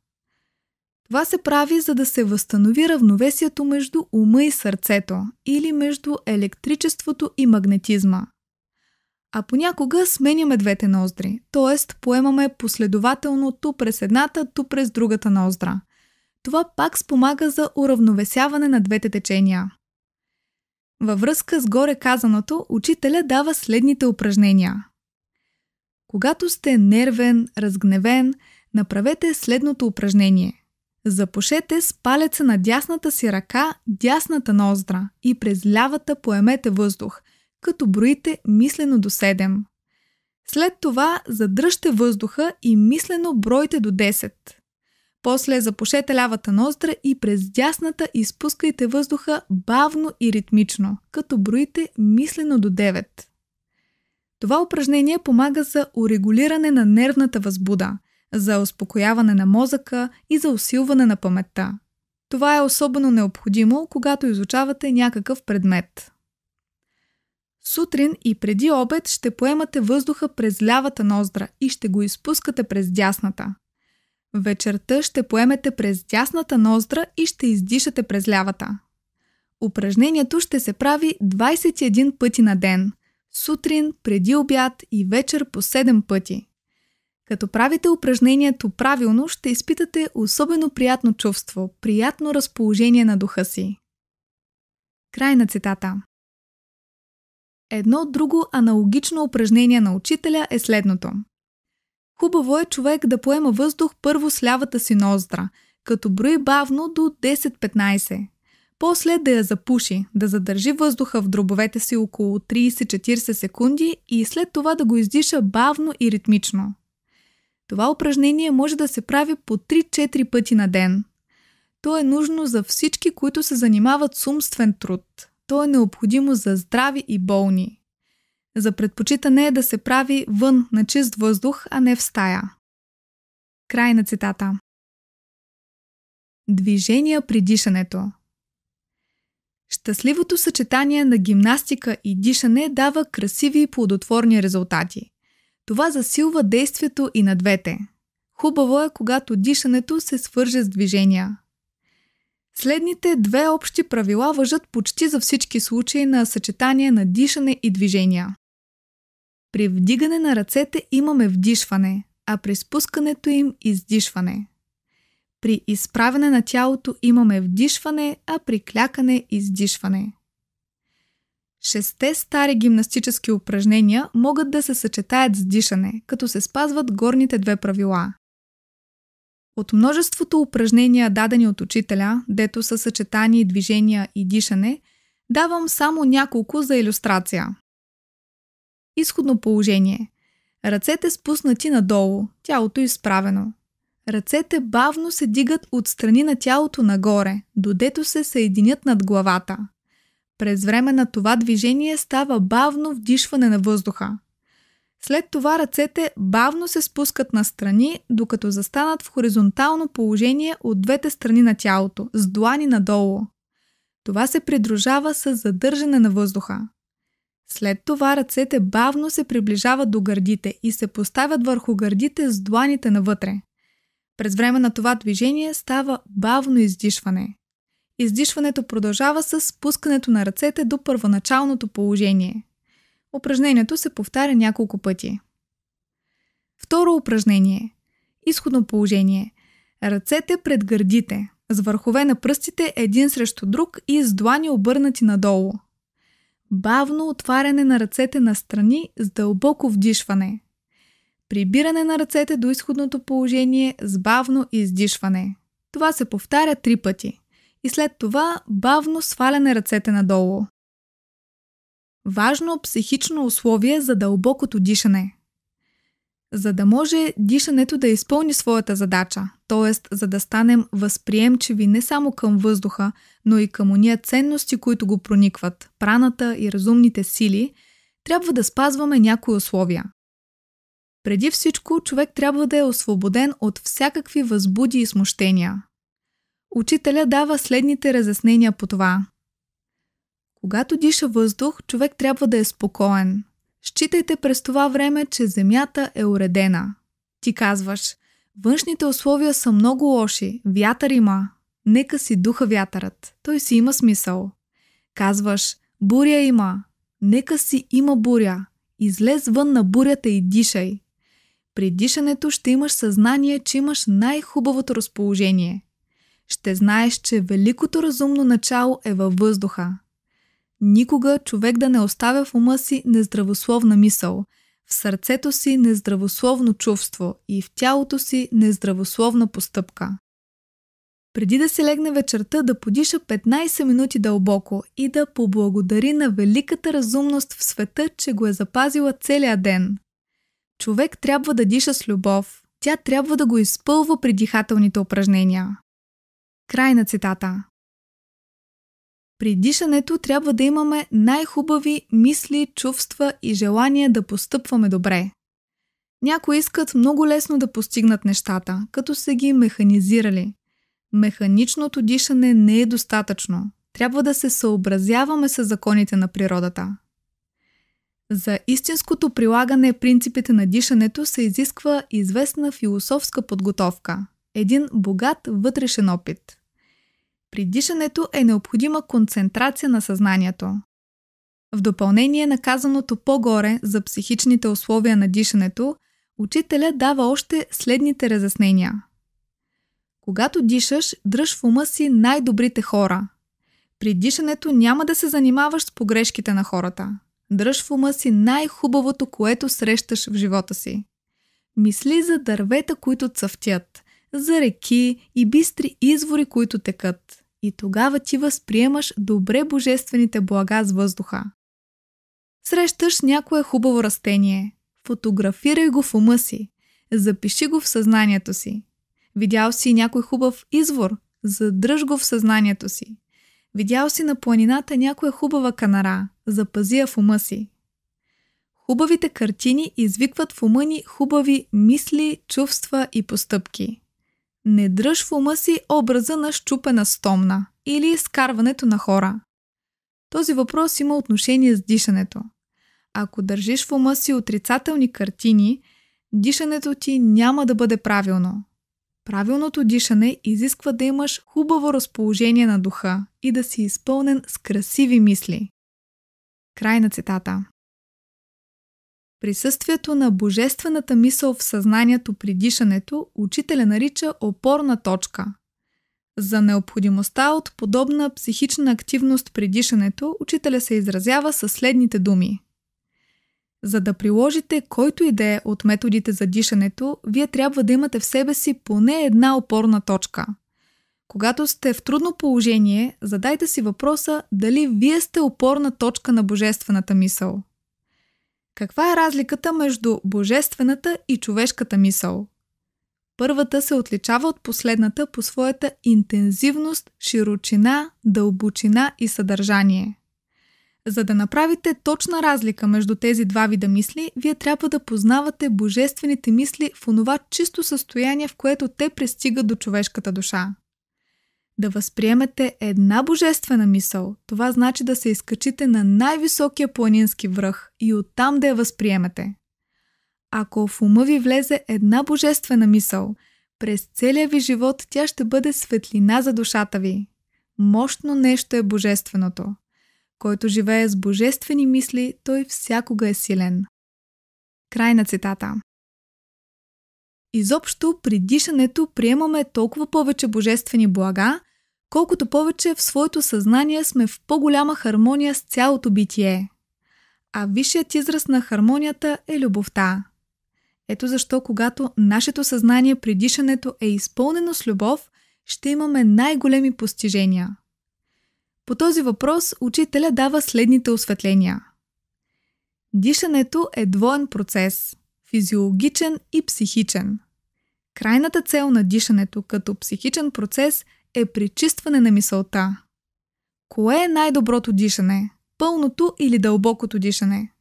Това се прави, за да се възстанови равновесието между ума и сърцето или между електричеството и магнетизма. А понякога сменяме двете ноздри, т.е. поемаме последователно ту през едната, ту през другата ноздра. Това пак спомага за уравновесяване на двете течения. Във връзка с горе казаното, учителя дава следните упражнения. Когато сте нервен, разгневен, направете следното упражнение – Запушете с палеца на дясната си ръка дясната ноздра и през лявата поемете въздух, като броите мислено до 7. След това задръжте въздуха и мислено бройте до 10. После запушете лявата ноздра и през дясната изпускайте въздуха бавно и ритмично, като броите мислено до 9. Това упражнение помага за урегулиране на нервната възбуда – за успокояване на мозъка и за усилване на паметта. Това е особено необходимо, когато изучавате някакъв предмет. Сутрин и преди обед ще поемате въздуха през лявата ноздра и ще го изпускате през дясната. Вечерта ще поемете през дясната ноздра и ще издишате през лявата. Упражнението ще се прави 21 пъти на ден. Сутрин, преди обяд и вечер по 7 пъти. Като правите упражнението правилно, ще изпитате особено приятно чувство, приятно разположение на духа си. Край на цитата. Едно друго аналогично упражнение на учителя е следното. Хубаво е човек да поема въздух първо с лявата си ноздра, като брои бавно до 10-15. После да я запуши, да задържи въздуха в дробовете си около 30-40 секунди и след това да го издиша бавно и ритмично. Това упражнение може да се прави по 3-4 пъти на ден. То е нужно за всички, които се занимават с умствен труд. То е необходимо за здрави и болни. За предпочитане е да се прави вън на чист въздух, а не в стая. Край на цитата. Движения при дишането. Щастливото съчетание на гимнастика и дишане дава красиви и плодотворни резултати. Това засилва действието и на двете. Хубаво е, когато дишането се свърже с движения. Следните две общи правила въжат почти за всички случаи на съчетание на дишане и движения. При вдигане на ръцете имаме вдишване, а при спускането им издишване. При изправяне на тялото имаме вдишване, а при клякане издишване. Шесте стари гимнастически упражнения могат да се съчетаят с дишане, като се спазват горните две правила. От множеството упражнения, дадени от учителя, дето са съчетани движения и дишане, давам само няколко за иллюстрация. Изходно положение. Ръцете спуснати надолу, тялото изправено. Ръцете бавно се дигат от страни на тялото нагоре, додето се съединят над главата – през време на това движение става бавно вдишване на въздуха. След това ръцете бавно се спускат настрани, докато застанат в хоризонтално положение от двете страни на тялото, с длани надолу. Това се придружава с задържане на въздуха. След това ръцете бавно се приближават до гърдите и се поставят върху гърдите с дланите навътре. През време на това движение става бавно издишване. Издишването продължава с спускането на ръцете до първоначалното положение. Упражнението се повтаря няколко пъти. Второ упражнение. Изходно положение. Ръцете пред гърдите, с върхове на пръстите един срещу друг и с длани обърнати надолу. Бавно отваряне на ръцете на страни с дълбоко вдишване. Прибиране на ръцете до изходното положение с бавно издишване. Това се повтаря три пъти и след това бавно сваляне ръцете надолу. Важно психично условие за дълбокото дишане. За да може дишането да изпълни своята задача, т.е. за да станем възприемчиви не само към въздуха, но и към уния ценности, които го проникват, праната и разумните сили, трябва да спазваме някои условия – преди всичко, човек трябва да е освободен от всякакви възбуди и смущения. Учителя дава следните разяснения по това. Когато диша въздух, човек трябва да е спокоен. Считайте през това време, че земята е уредена. Ти казваш, външните условия са много лоши, вятър има. Нека си духа вятърът, той си има смисъл. Казваш, буря има, нека си има буря. Излез вън на бурята и дишай. При дишането ще имаш съзнание, че имаш най-хубавото разположение – ще знаеш, че великото разумно начало е във въздуха. Никога човек да не оставя в ума си нездравословна мисъл, в сърцето си нездравословно чувство и в тялото си нездравословна постъпка. Преди да се легне вечерта, да подиша 15 минути дълбоко и да поблагодари на великата разумност в света, че го е запазила целия ден. Човек трябва да диша с любов. Тя трябва да го изпълва при дихателните упражнения. Край на цитата. При дишането трябва да имаме най-хубави мисли, чувства и желания да постъпваме добре. Някои искат много лесно да постигнат нещата, като са ги механизирали. Механичното дишане не е достатъчно. Трябва да се съобразяваме с законите на природата. За истинското прилагане принципите на дишането се изисква известна философска подготовка – един богат вътрешен опит. При дишането е необходима концентрация на съзнанието. В допълнение на казаното по-горе за психичните условия на дишането, учителя дава още следните разяснения. Когато дишаш, дръж в ума си най-добрите хора. При дишането няма да се занимаваш с погрешките на хората. Дръж в ума си най-хубавото, което срещаш в живота си. Мисли за дървета, които цъфтят, за реки и бистри извори, които текат. И тогава ти възприемаш добре божествените блага с въздуха. Срещаш някое хубаво растение. Фотографирай го в ума си. Запиши го в съзнанието си. Видял си някой хубав извор. Задръж го в съзнанието си. Видял си на планината някоя хубава канара. Запази я в ума си. Хубавите картини извикват в ума ни хубави мисли, чувства и постъпки. Не дръж в ума си образа на щупена стомна или изкарването на хора. Този въпрос има отношение с дишането. Ако държиш в ума си отрицателни картини, дишането ти няма да бъде правилно. Правилното дишане изисква да имаш хубаво разположение на духа и да си изпълнен с красиви мисли. Край на цитата. Присъствието на божествената мисъл в съзнанието при дишането учителя нарича опорна точка. За необходимостта от подобна психична активност при дишането учителя се изразява със следните думи. За да приложите който и да е от методите за дишането, вие трябва да имате в себе си поне една опорна точка. Когато сте в трудно положение, задайте си въпроса дали вие сте опорна точка на божествената мисъл – каква е разликата между божествената и човешката мисъл? Първата се отличава от последната по своята интензивност, широчина, дълбочина и съдържание. За да направите точна разлика между тези два вида мисли, вие трябва да познавате божествените мисли в онова чисто състояние, в което те пристигат до човешката душа да възприемете една божествена мисъл, това значи да се изкачите на най-високия планински връх и оттам да я възприемете. Ако в ума ви влезе една божествена мисъл, през целия ви живот тя ще бъде светлина за душата ви. Мощно нещо е божественото. Който живее с божествени мисли, той всякога е силен. Край на цитата. Изобщо при дишането приемаме толкова повече божествени блага, колкото повече в своето съзнание сме в по-голяма хармония с цялото битие. А висшият израз на хармонията е любовта. Ето защо, когато нашето съзнание при дишането е изпълнено с любов, ще имаме най-големи постижения. По този въпрос учителя дава следните осветления. Дишането е двоен процес физиологичен и психичен. Крайната цел на дишането като психичен процес е пречистване на мисълта. Кое е най-доброто дишане? Пълното или дълбокото дишане?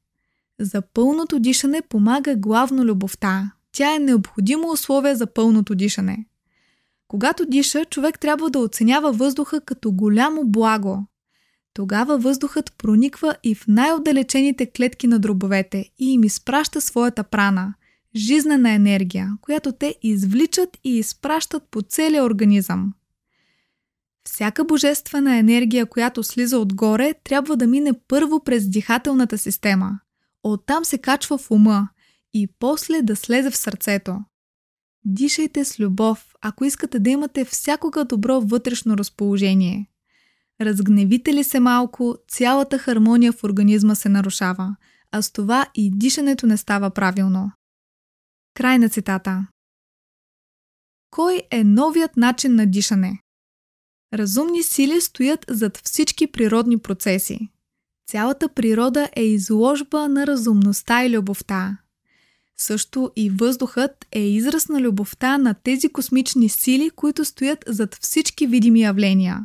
За пълното дишане помага главно любовта. Тя е необходимо условие за пълното дишане. Когато диша, човек трябва да оценява въздуха като голямо благо. Тогава въздухът прониква и в най-отдалечените клетки на дробовете и им изпраща своята прана – жизнена енергия, която те извличат и изпращат по целия организъм – всяка божествена енергия, която слиза отгоре, трябва да мине първо през дихателната система. Оттам се качва в ума и после да слезе в сърцето. Дишайте с любов, ако искате да имате всякога добро вътрешно разположение. Разгневите ли се малко, цялата хармония в организма се нарушава, а с това и дишането не става правилно. Край на цитата. Кой е новият начин на дишане? Разумни сили стоят зад всички природни процеси. Цялата природа е изложба на разумността и любовта. Също и въздухът е израз на любовта на тези космични сили, които стоят зад всички видими явления.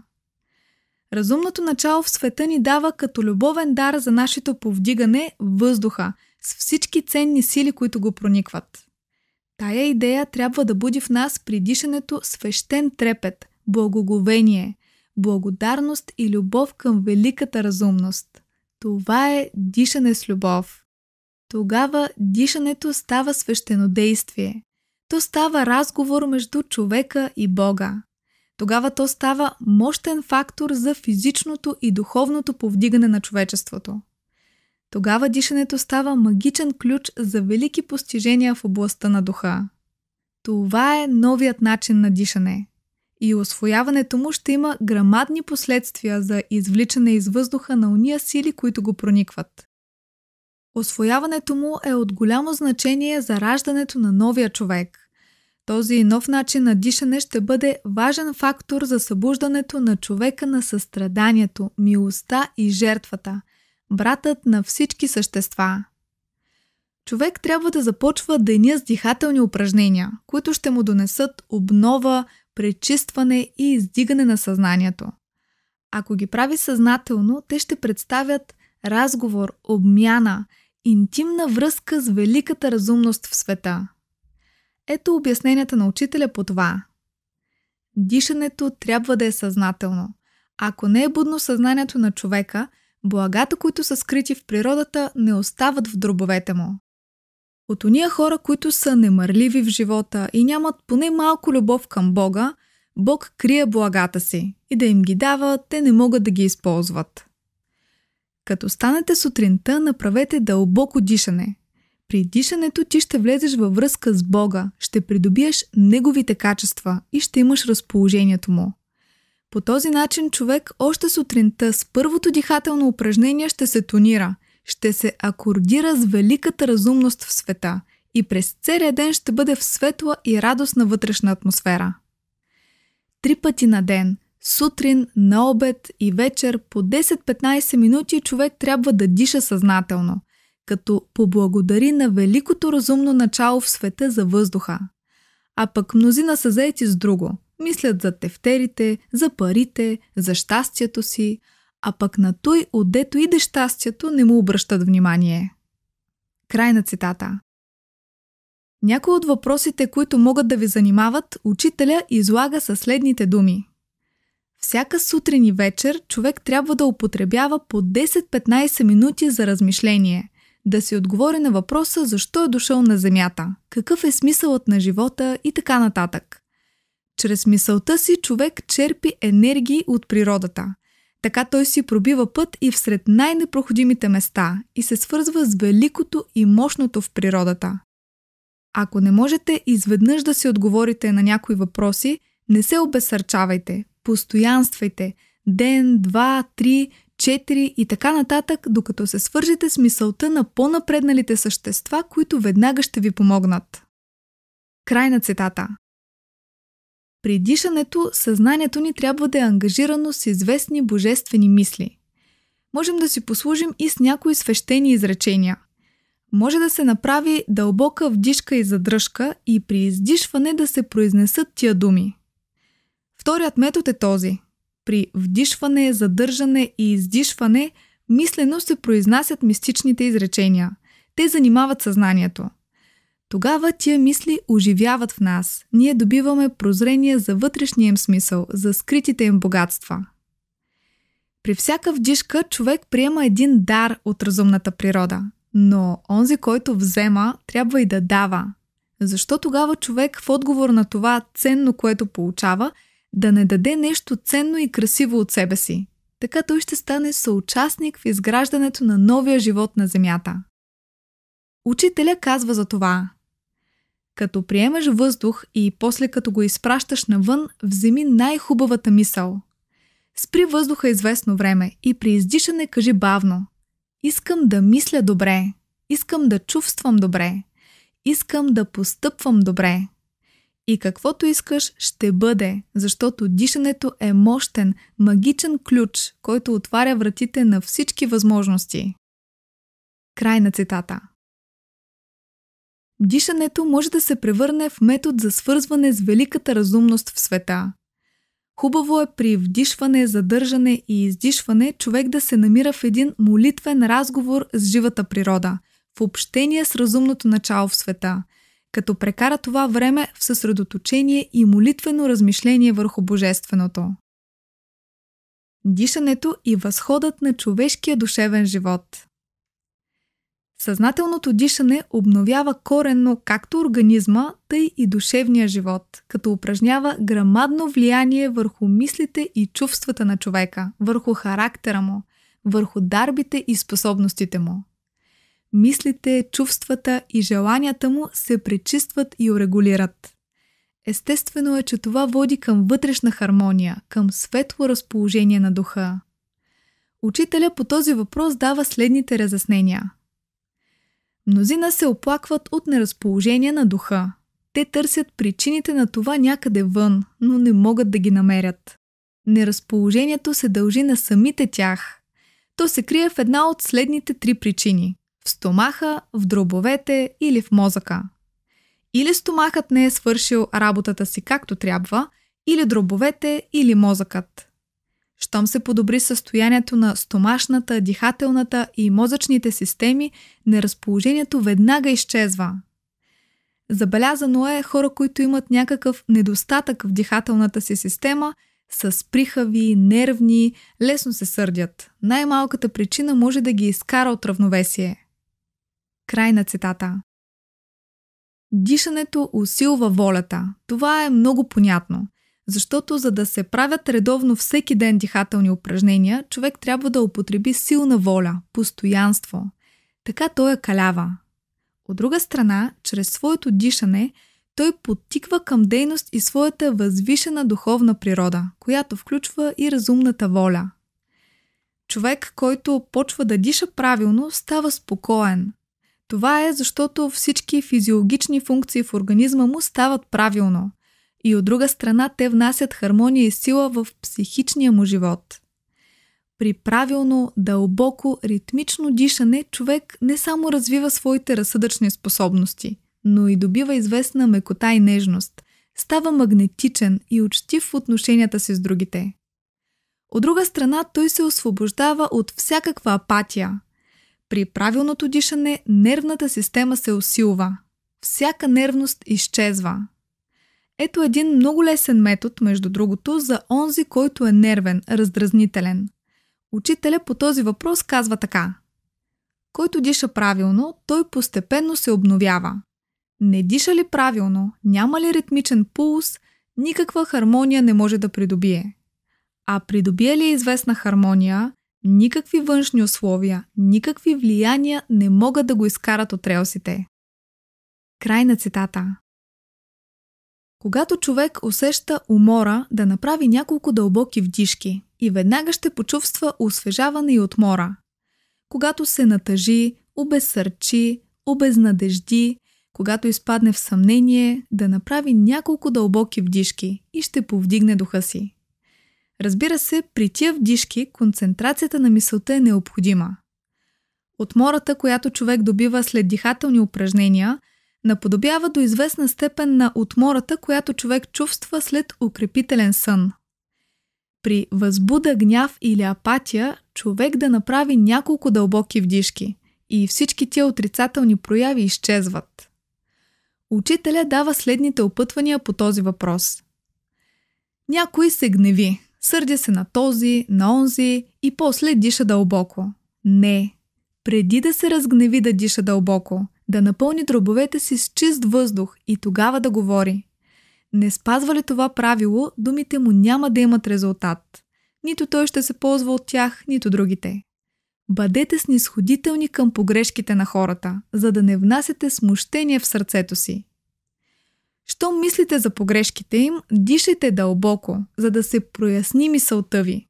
Разумното начало в света ни дава като любовен дар за нашето повдигане въздуха с всички ценни сили, които го проникват. Тая идея трябва да буди в нас при дишането свещен трепет, благоговение, благодарност и любов към великата разумност. Това е дишане с любов. Тогава дишането става свещено действие. То става разговор между човека и Бога. Тогава то става мощен фактор за физичното и духовното повдигане на човечеството. Тогава дишането става магичен ключ за велики постижения в областта на духа. Това е новият начин на дишане и освояването му ще има грамадни последствия за извличане из въздуха на уния сили, които го проникват. Освояването му е от голямо значение за раждането на новия човек. Този нов начин на дишане ще бъде важен фактор за събуждането на човека на състраданието, милостта и жертвата, братът на всички същества. Човек трябва да започва деня с дихателни упражнения, които ще му донесат обнова, пречистване и издигане на съзнанието. Ако ги прави съзнателно, те ще представят разговор, обмяна, интимна връзка с великата разумност в света. Ето обясненията на учителя по това. Дишането трябва да е съзнателно. Ако не е будно съзнанието на човека, благата, които са скрити в природата, не остават в дробовете му. От уния хора, които са немърливи в живота и нямат поне малко любов към Бога, Бог крие благата си и да им ги дава, те не могат да ги използват. Като станете сутринта, направете дълбоко дишане. При дишането ти ще влезеш във връзка с Бога, ще придобиеш Неговите качества и ще имаш разположението Му. По този начин човек още сутринта с първото дихателно упражнение ще се тонира ще се акордира с великата разумност в света и през целия ден ще бъде в светла и радостна вътрешна атмосфера. Три пъти на ден, сутрин, на обед и вечер по 10-15 минути човек трябва да диша съзнателно, като поблагодари на великото разумно начало в света за въздуха. А пък мнозина са заети с друго – мислят за тефтерите, за парите, за щастието си, а пък на той, отдето иде щастието, не му обръщат внимание. Край на цитата. Някои от въпросите, които могат да ви занимават, учителя излага със следните думи. Всяка сутрин и вечер човек трябва да употребява по 10-15 минути за размишление, да си отговори на въпроса защо е дошъл на Земята, какъв е смисълът на живота и така нататък. Чрез мисълта си човек черпи енергии от природата. Така той си пробива път и всред най-непроходимите места и се свързва с великото и мощното в природата. Ако не можете изведнъж да си отговорите на някои въпроси, не се обесърчавайте, постоянствайте ден, два, три, четири и така нататък, докато се свържете с мисълта на по-напредналите същества, които веднага ще ви помогнат. Край на цитата. При дишането съзнанието ни трябва да е ангажирано с известни божествени мисли. Можем да си послужим и с някои свещени изречения. Може да се направи дълбока вдишка и задръжка и при издишване да се произнесат тия думи. Вторият метод е този. При вдишване, задържане и издишване мислено се произнасят мистичните изречения. Те занимават съзнанието – тогава тия мисли оживяват в нас. Ние добиваме прозрение за вътрешния им смисъл, за скритите им богатства. При всяка вдишка човек приема един дар от разумната природа, но онзи, който взема, трябва и да дава. Защо тогава човек в отговор на това ценно, което получава, да не даде нещо ценно и красиво от себе си? Така той ще стане съучастник в изграждането на новия живот на Земята. Учителя казва за това като приемаш въздух и после като го изпращаш навън, вземи най-хубавата мисъл. Спри въздуха известно време и при издишане кажи бавно. Искам да мисля добре. Искам да чувствам добре. Искам да постъпвам добре. И каквото искаш ще бъде, защото дишането е мощен, магичен ключ, който отваря вратите на всички възможности. Край на цитата дишането може да се превърне в метод за свързване с великата разумност в света. Хубаво е при вдишване, задържане и издишване човек да се намира в един молитвен разговор с живата природа, в общение с разумното начало в света, като прекара това време в съсредоточение и молитвено размишление върху Божественото. Дишането и възходът на човешкия душевен живот – Съзнателното дишане обновява коренно както организма, тъй и душевния живот, като упражнява грамадно влияние върху мислите и чувствата на човека, върху характера му, върху дарбите и способностите му. Мислите, чувствата и желанията му се пречистват и урегулират. Естествено е, че това води към вътрешна хармония, към светло разположение на духа. Учителя по този въпрос дава следните разяснения – Мнозина се оплакват от неразположение на духа. Те търсят причините на това някъде вън, но не могат да ги намерят. Неразположението се дължи на самите тях. То се крие в една от следните три причини в стомаха, в дробовете или в мозъка. Или стомахът не е свършил работата си както трябва, или дробовете, или мозъкът. Щом се подобри състоянието на стомашната, дихателната и мозъчните системи, неразположението веднага изчезва. Забелязано е хора, които имат някакъв недостатък в дихателната си система, са сприхави, нервни, лесно се сърдят. Най-малката причина може да ги изкара от равновесие. Край на цитата. Дишането усилва волята. Това е много понятно – защото за да се правят редовно всеки ден дихателни упражнения, човек трябва да употреби силна воля, постоянство. Така той е калява. От друга страна, чрез своето дишане, той подтиква към дейност и своята възвишена духовна природа, която включва и разумната воля. Човек, който почва да диша правилно, става спокоен. Това е защото всички физиологични функции в организма му стават правилно – и от друга страна те внасят хармония и сила в психичния му живот. При правилно, дълбоко, ритмично дишане човек не само развива своите разсъдъчни способности, но и добива известна мекота и нежност, става магнетичен и учтив в отношенията си с другите. От друга страна, той се освобождава от всякаква апатия. При правилното дишане нервната система се усилва. Всяка нервност изчезва, ето един много лесен метод, между другото, за онзи, който е нервен, раздразнителен. Учителя по този въпрос казва така. Който диша правилно, той постепенно се обновява. Не диша ли правилно, няма ли ритмичен пулс, никаква хармония не може да придобие. А придобие ли известна хармония, никакви външни условия, никакви влияния не могат да го изкарат от релсите. Край на цитата. Когато човек усеща умора, да направи няколко дълбоки вдишки и веднага ще почувства освежаване и отмора. Когато се натъжи, обесърчи, обезнадежди, когато изпадне в съмнение, да направи няколко дълбоки вдишки и ще повдигне духа си. Разбира се, при тия вдишки концентрацията на мисълта е необходима. Отмората, която човек добива след дихателни упражнения – наподобява до известна степен на отмората, която човек чувства след укрепителен сън. При възбуда гняв или апатия, човек да направи няколко дълбоки вдишки и всички тия отрицателни прояви изчезват. Учителя дава следните опътвания по този въпрос. Някой се гневи, сърдя се на този, на онзи и после диша дълбоко. Не, преди да се разгневи да диша дълбоко – да напълни дробовете си с чист въздух и тогава да говори. Не спазва ли това правило, думите му няма да имат резултат. Нито той ще се ползва от тях, нито другите. Бъдете снисходителни към погрешките на хората, за да не внасяте смущение в сърцето си. Що мислите за погрешките им, дишайте дълбоко, за да се проясни мисълта ви.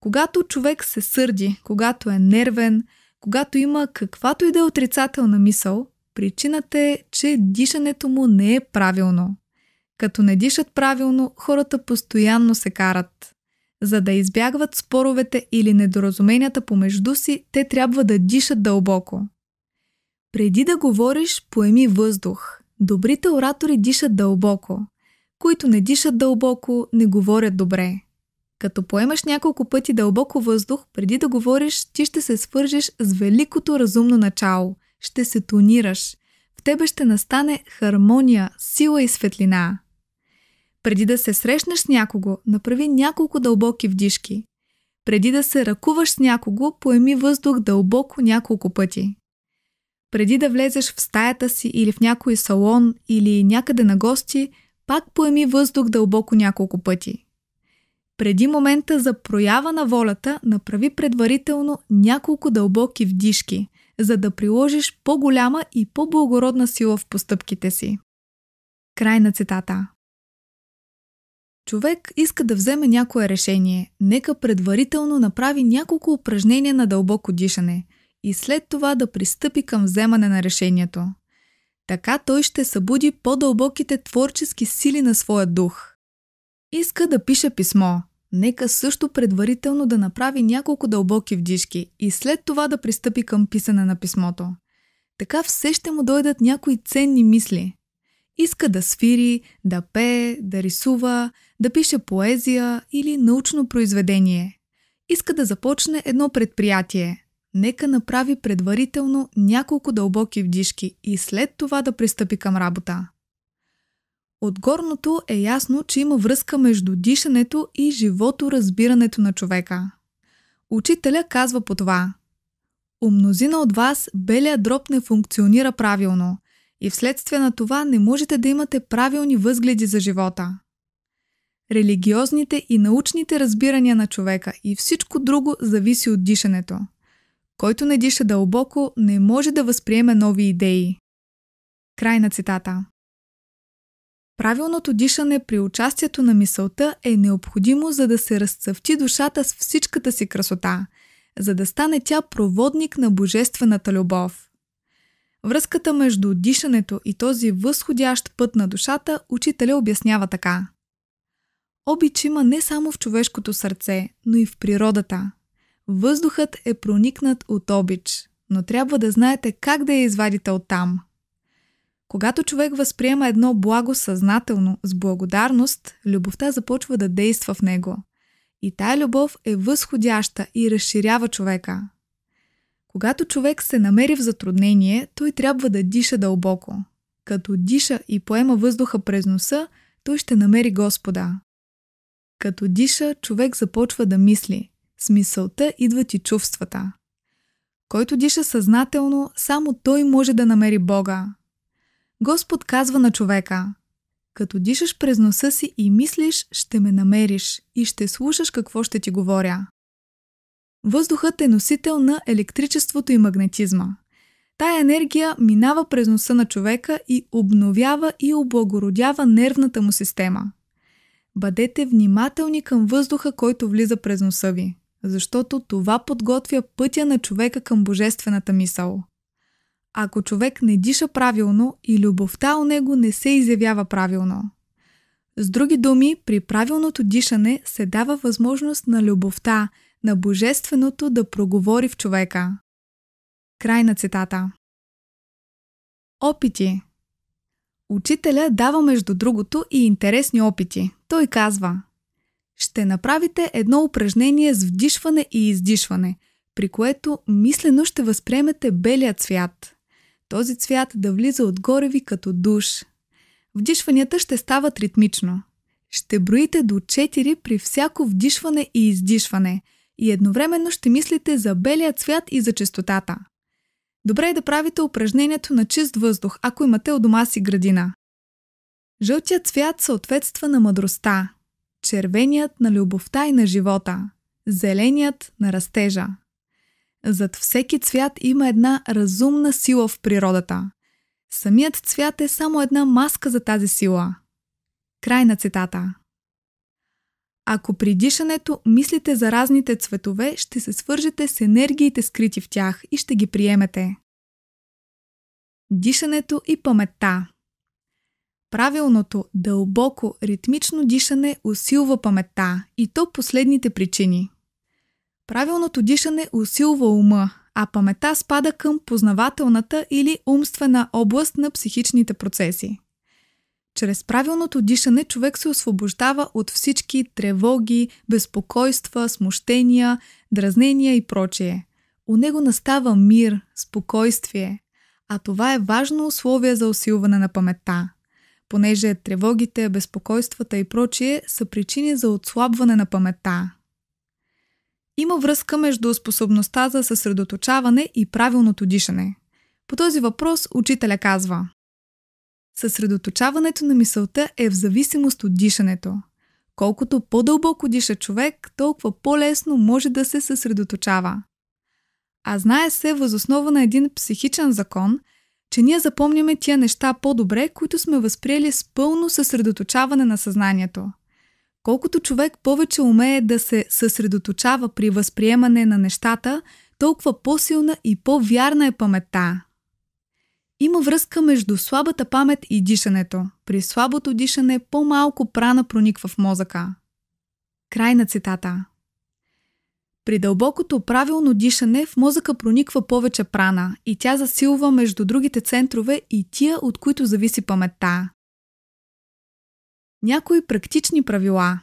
Когато човек се сърди, когато е нервен – когато има каквато и да е отрицателна мисъл, причината е, че дишането му не е правилно. Като не дишат правилно, хората постоянно се карат. За да избягват споровете или недоразуменията помежду си, те трябва да дишат дълбоко. Преди да говориш, поеми въздух. Добрите оратори дишат дълбоко. Които не дишат дълбоко, не говорят добре. Като поемаш няколко пъти дълбоко въздух, преди да говориш, ти ще се свържеш с великото разумно начало. Ще се тонираш. В тебе ще настане хармония, сила и светлина. Преди да се срещнеш с някого, направи няколко дълбоки вдишки. Преди да се ръкуваш с някого, поеми въздух дълбоко няколко пъти. Преди да влезеш в стаята си или в някой салон или някъде на гости, пак поеми въздух дълбоко няколко пъти. Преди момента за проява на волята направи предварително няколко дълбоки вдишки, за да приложиш по-голяма и по-благородна сила в постъпките си. Край на цитата. Човек иска да вземе някое решение, нека предварително направи няколко упражнения на дълбоко дишане и след това да пристъпи към вземане на решението. Така той ще събуди по-дълбоките творчески сили на своя дух. Иска да пише писмо нека също предварително да направи няколко дълбоки вдишки и след това да пристъпи към писане на писмото. Така все ще му дойдат някои ценни мисли. Иска да свири, да пее, да рисува, да пише поезия или научно произведение. Иска да започне едно предприятие. Нека направи предварително няколко дълбоки вдишки и след това да пристъпи към работа. От горното е ясно, че има връзка между дишането и живото разбирането на човека. Учителя казва по това. У мнозина от вас белият дроб не функционира правилно и вследствие на това не можете да имате правилни възгледи за живота. Религиозните и научните разбирания на човека и всичко друго зависи от дишането. Който не диша дълбоко, не може да възприеме нови идеи. Край на цитата. Правилното дишане при участието на мисълта е необходимо, за да се разцъфти душата с всичката си красота, за да стане тя проводник на божествената любов. Връзката между дишането и този възходящ път на душата учителя обяснява така. Обич има не само в човешкото сърце, но и в природата. Въздухът е проникнат от обич, но трябва да знаете как да я извадите оттам – когато човек възприема едно благо съзнателно, с благодарност, любовта започва да действа в него. И тая любов е възходяща и разширява човека. Когато човек се намери в затруднение, той трябва да диша дълбоко. Като диша и поема въздуха през носа, той ще намери Господа. Като диша, човек започва да мисли. С мисълта идват и чувствата. Който диша съзнателно, само той може да намери Бога. Господ казва на човека: Като дишаш през носа си и мислиш, ще ме намериш и ще слушаш какво ще ти говоря. Въздухът е носител на електричеството и магнетизма. Тая енергия минава през носа на човека и обновява и облагородява нервната му система. Бъдете внимателни към въздуха, който влиза през носа ви, защото това подготвя пътя на човека към божествената мисъл – ако човек не диша правилно и любовта у него не се изявява правилно. С други думи, при правилното дишане се дава възможност на любовта, на Божественото да проговори в човека. Край на цитата. Опити Учителя дава между другото и интересни опити. Той казва Ще направите едно упражнение с вдишване и издишване, при което мислено ще възприемете белият свят този цвят да влиза отгоре ви като душ. Вдишванията ще стават ритмично. Ще броите до 4 при всяко вдишване и издишване и едновременно ще мислите за белия цвят и за чистотата. Добре е да правите упражнението на чист въздух, ако имате у дома си градина. Жълтият цвят съответства на мъдростта, червеният на любовта и на живота, зеленият на растежа. Зад всеки цвят има една разумна сила в природата. Самият цвят е само една маска за тази сила. Край на цитата. Ако при дишането мислите за разните цветове, ще се свържете с енергиите скрити в тях и ще ги приемете. Дишането и паметта. Правилното, дълбоко, ритмично дишане усилва паметта и то последните причини – Правилното дишане усилва ума, а памета спада към познавателната или умствена област на психичните процеси. Чрез правилното дишане човек се освобождава от всички тревоги, безпокойства, смущения, дразнения и прочие. У него настава мир, спокойствие, а това е важно условие за усилване на паметта, понеже тревогите, безпокойствата и прочие са причини за отслабване на паметта, има връзка между способността за съсредоточаване и правилното дишане. По този въпрос учителя казва Съсредоточаването на мисълта е в зависимост от дишането. Колкото по-дълбоко диша човек, толкова по-лесно може да се съсредоточава. А знае се възоснова на един психичен закон, че ние запомняме тия неща по-добре, които сме възприели с пълно съсредоточаване на съзнанието – Колкото човек повече умее да се съсредоточава при възприемане на нещата, толкова по-силна и по-вярна е паметта. Има връзка между слабата памет и дишането. При слабото дишане по-малко прана прониква в мозъка. Край на цитата. При дълбокото правилно дишане в мозъка прониква повече прана и тя засилва между другите центрове и тия, от които зависи паметта. Някои практични правила.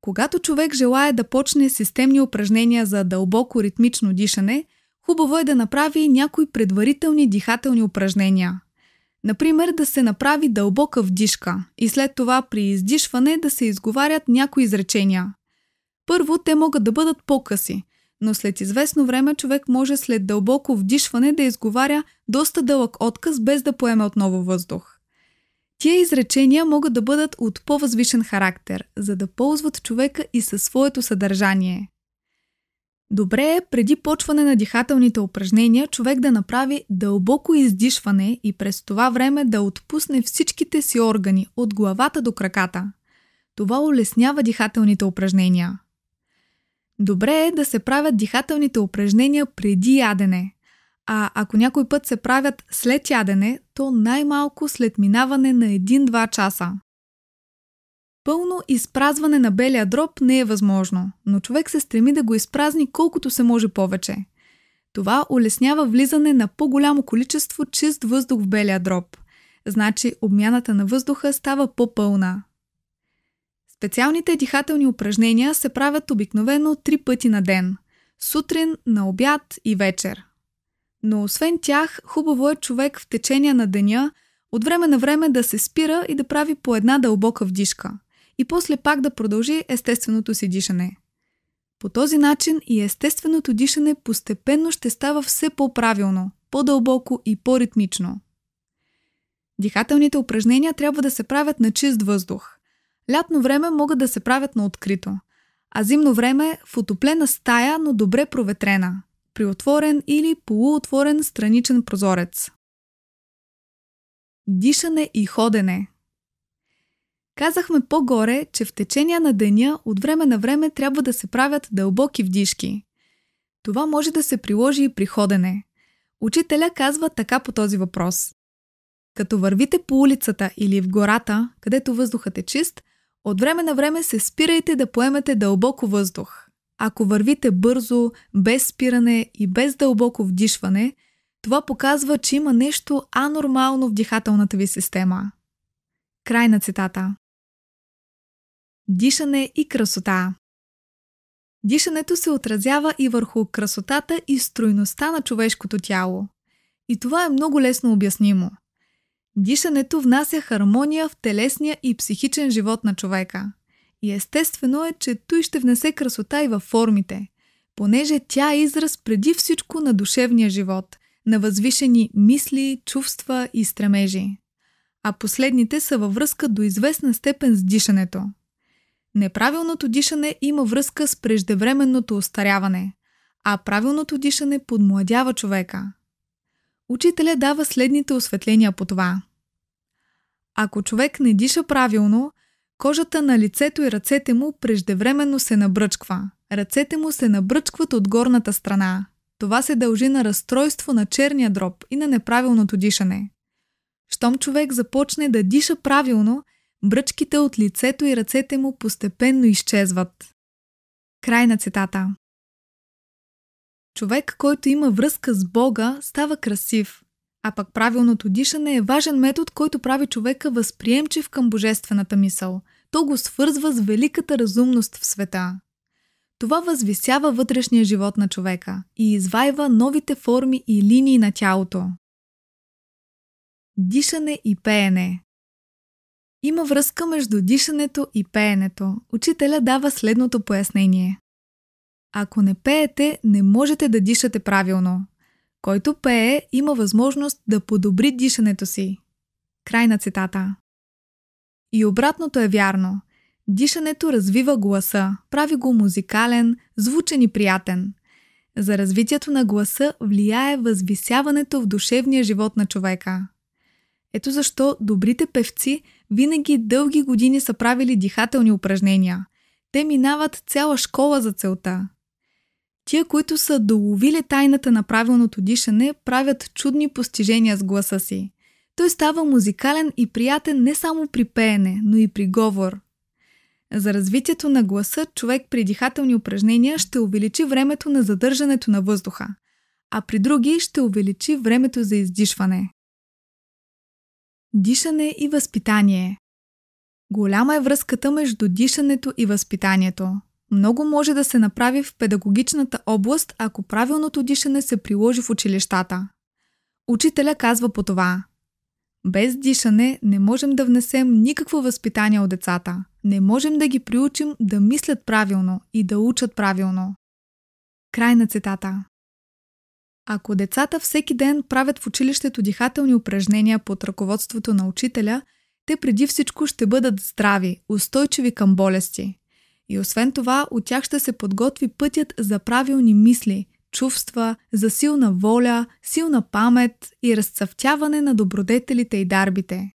Когато човек желая да почне системни упражнения за дълбоко ритмично дишане, хубаво е да направи някои предварителни дихателни упражнения. Например, да се направи дълбока вдишка и след това при издишване да се изговарят някои изречения. Първо, те могат да бъдат по-къси, но след известно време човек може след дълбоко вдишване да изговаря доста дълъг отказ без да поеме отново въздух. Тия изречения могат да бъдат от по-възвишен характер, за да ползват човека и със своето съдържание. Добре е преди почване на дихателните упражнения човек да направи дълбоко издишване и през това време да отпусне всичките си органи от главата до краката. Това улеснява дихателните упражнения. Добре е да се правят дихателните упражнения преди ядене, а ако някой път се правят след ядене, то най-малко след минаване на 1-2 часа. Пълно изпразване на белия дроб не е възможно, но човек се стреми да го изпразни колкото се може повече. Това улеснява влизане на по-голямо количество чист въздух в белия дроб. Значи обмяната на въздуха става по-пълна. Специалните дихателни упражнения се правят обикновено три пъти на ден – сутрин, на обяд и вечер. Но освен тях, хубаво е човек в течение на деня от време на време да се спира и да прави по една дълбока вдишка. И после пак да продължи естественото си дишане. По този начин и естественото дишане постепенно ще става все по-правилно, по-дълбоко и по-ритмично. Дихателните упражнения трябва да се правят на чист въздух. Лятно време могат да се правят на открито, а зимно време в отоплена стая, но добре проветрена – при отворен или полуотворен страничен прозорец. Дишане и ходене. Казахме по-горе, че в течение на деня от време на време трябва да се правят дълбоки вдишки. Това може да се приложи и при ходене. Учителя казва така по този въпрос. Като вървите по улицата или в гората, където въздухът е чист, от време на време се спирайте да поемете дълбоко въздух. Ако вървите бързо, без спиране и без дълбоко вдишване, това показва, че има нещо анормално в дихателната ви система. Край на цитата. Дишане и красота. Дишането се отразява и върху красотата и стройността на човешкото тяло. И това е много лесно обяснимо. Дишането внася хармония в телесния и психичен живот на човека. И естествено е, че той ще внесе красота и във формите, понеже тя е израз преди всичко на душевния живот, на възвишени мисли, чувства и стремежи. А последните са във връзка до известна степен с дишането. Неправилното дишане има връзка с преждевременното остаряване, а правилното дишане подмладява човека. Учителя дава следните осветления по това. Ако човек не диша правилно, Кожата на лицето и ръцете му преждевременно се набръчква. Ръцете му се набръчкват от горната страна. Това се дължи на разстройство на черния дроб и на неправилното дишане. Щом човек започне да диша правилно, бръчките от лицето и ръцете му постепенно изчезват. Край на цитата. Човек, който има връзка с Бога, става красив, а пък правилното дишане е важен метод, който прави човека възприемчив към божествената мисъл. То го свързва с великата разумност в света. Това възвисява вътрешния живот на човека и извайва новите форми и линии на тялото. Дишане и пеене Има връзка между дишането и пеенето. Учителя дава следното пояснение. Ако не пеете, не можете да дишате правилно. Който пее, има възможност да подобри дишането си. Край на цитата. И обратното е вярно. Дишането развива гласа, прави го музикален, звучен и приятен. За развитието на гласа влияе възвисяването в душевния живот на човека. Ето защо добрите певци винаги дълги години са правили дихателни упражнения. Те минават цяла школа за целта. Тия, които са доловили тайната на правилното дишане, правят чудни постижения с гласа си. Той става музикален и приятен не само при пеене, но и при говор. За развитието на гласа човек при дихателни упражнения ще увеличи времето на задържането на въздуха, а при други ще увеличи времето за издишване. Дишане и възпитание Голяма е връзката между дишането и възпитанието. Много може да се направи в педагогичната област, ако правилното дишане се приложи в училищата. Учителя казва по това. Без дишане не можем да внесем никакво възпитание от децата. Не можем да ги приучим да мислят правилно и да учат правилно. Край на цитата. Ако децата всеки ден правят в училището дихателни упражнения под ръководството на учителя, те преди всичко ще бъдат здрави, устойчиви към болести. И освен това, от тях ще се подготви пътят за правилни мисли, чувства, за силна воля, силна памет и разцъфтяване на добродетелите и дарбите.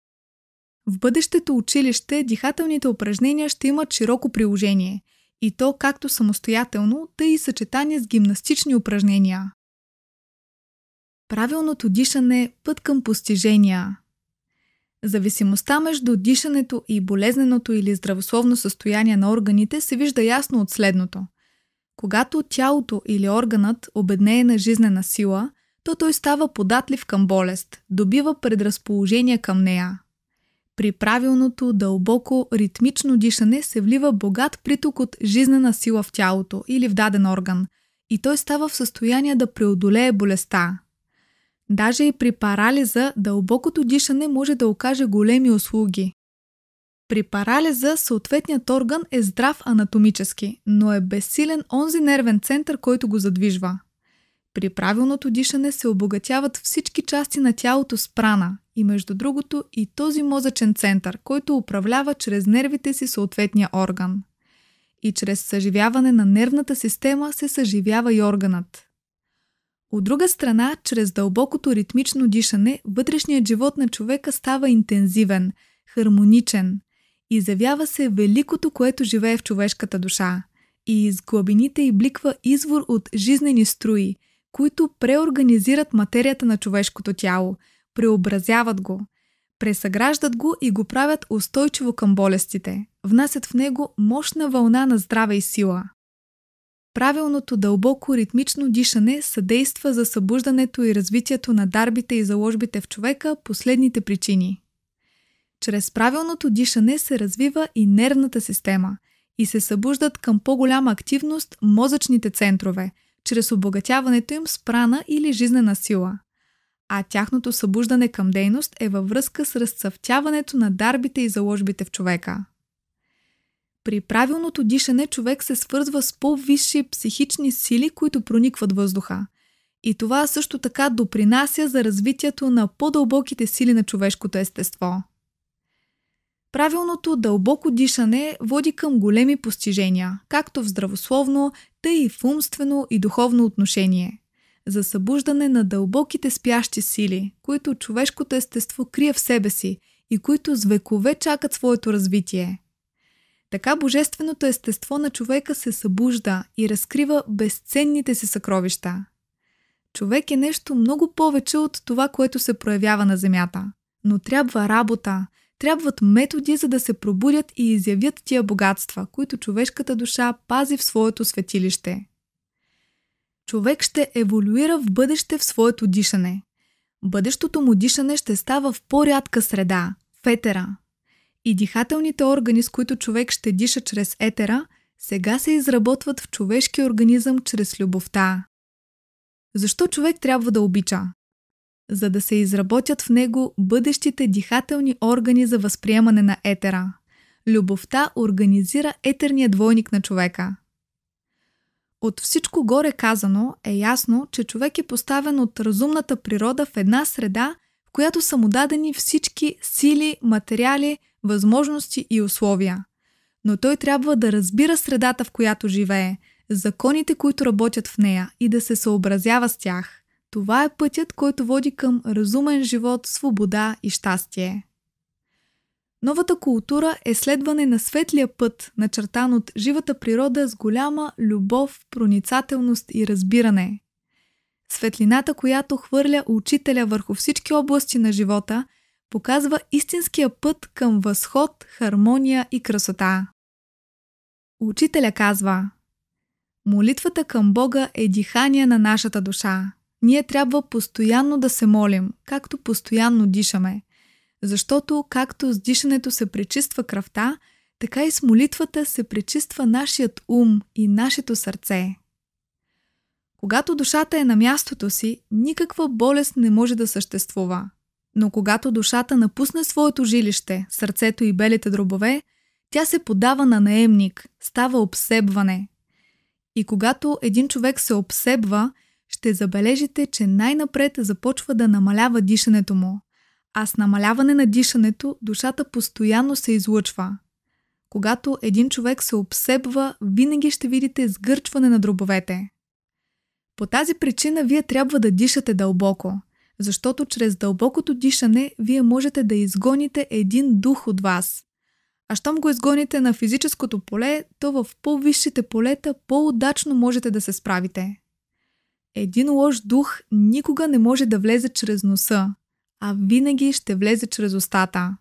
В бъдещето училище дихателните упражнения ще имат широко приложение и то както самостоятелно, тъй и съчетание с гимнастични упражнения. Правилното дишане – път към постижения – Зависимостта между дишането и болезненото или здравословно състояние на органите се вижда ясно от следното. Когато тялото или органът обеднее на жизнена сила, то той става податлив към болест, добива предразположение към нея. При правилното, дълбоко, ритмично дишане се влива богат приток от жизнена сила в тялото или в даден орган и той става в състояние да преодолее болестта, Даже и при парализа дълбокото дишане може да окаже големи услуги. При парализа съответният орган е здрав анатомически, но е безсилен онзи нервен център, който го задвижва. При правилното дишане се обогатяват всички части на тялото с прана и между другото и този мозъчен център, който управлява чрез нервите си съответния орган. И чрез съживяване на нервната система се съживява и органът. От друга страна, чрез дълбокото ритмично дишане, вътрешният живот на човека става интензивен, хармоничен. Изявява се великото, което живее в човешката душа. И из глабините й бликва извор от жизнени струи, които преорганизират материята на човешкото тяло, преобразяват го, пресъграждат го и го правят устойчиво към болестите, внасят в него мощна вълна на здраве и сила. Правилното дълбоко ритмично дишане съдейства за събуждането и развитието на дарбите и заложбите в човека последните причини. Чрез правилното дишане се развива и нервната система и се събуждат към по-голяма активност мозъчните центрове, чрез обогатяването им с прана или жизнена сила. А тяхното събуждане към дейност е във връзка с разцъфтяването на дарбите и заложбите в човека. При правилното дишане човек се свързва с по-висши психични сили, които проникват въздуха. И това също така допринася за развитието на по-дълбоките сили на човешкото естество. Правилното дълбоко дишане води към големи постижения, както в здравословно, тъй и в умствено и духовно отношение – за събуждане на дълбоките спящи сили, които човешкото естество крие в себе си и които с векове чакат своето развитие – така божественото естество на човека се събужда и разкрива безценните си съкровища. Човек е нещо много повече от това, което се проявява на Земята. Но трябва работа, трябват методи, за да се пробудят и изявят тия богатства, които човешката душа пази в своето светилище. Човек ще еволюира в бъдеще в своето дишане. Бъдещото му дишане ще става в по-рядка среда – фетера, и дихателните органи, с които човек ще диша чрез етера, сега се изработват в човешкия организъм чрез любовта. Защо човек трябва да обича? За да се изработят в него бъдещите дихателни органи за възприемане на етера. Любовта организира етерния двойник на човека. От всичко горе казано е ясно, че човек е поставен от разумната природа в една среда, в която са му дадени всички сили, материали – възможности и условия. Но той трябва да разбира средата, в която живее, законите, които работят в нея и да се съобразява с тях. Това е пътят, който води към разумен живот, свобода и щастие. Новата култура е следване на светлия път, начертан от живата природа с голяма любов, проницателност и разбиране. Светлината, която хвърля учителя върху всички области на живота – показва истинския път към възход, хармония и красота. Учителя казва: Молитвата към Бога е дихание на нашата душа. Ние трябва постоянно да се молим, както постоянно дишаме. Защото както с дишането се пречиства кръвта, така и с молитвата се пречиства нашият ум и нашето сърце. Когато душата е на мястото си, никаква болест не може да съществува. Но когато душата напусне своето жилище, сърцето и белите дробове, тя се подава на наемник, става обсебване. И когато един човек се обсебва, ще забележите, че най-напред започва да намалява дишането му. А с намаляване на дишането душата постоянно се излъчва. Когато един човек се обсебва, винаги ще видите сгърчване на дробовете. По тази причина вие трябва да дишате дълбоко – защото чрез дълбокото дишане вие можете да изгоните един дух от вас. А щом го изгоните на физическото поле, то в по-висшите полета по-удачно можете да се справите. Един лош дух никога не може да влезе чрез носа, а винаги ще влезе чрез устата.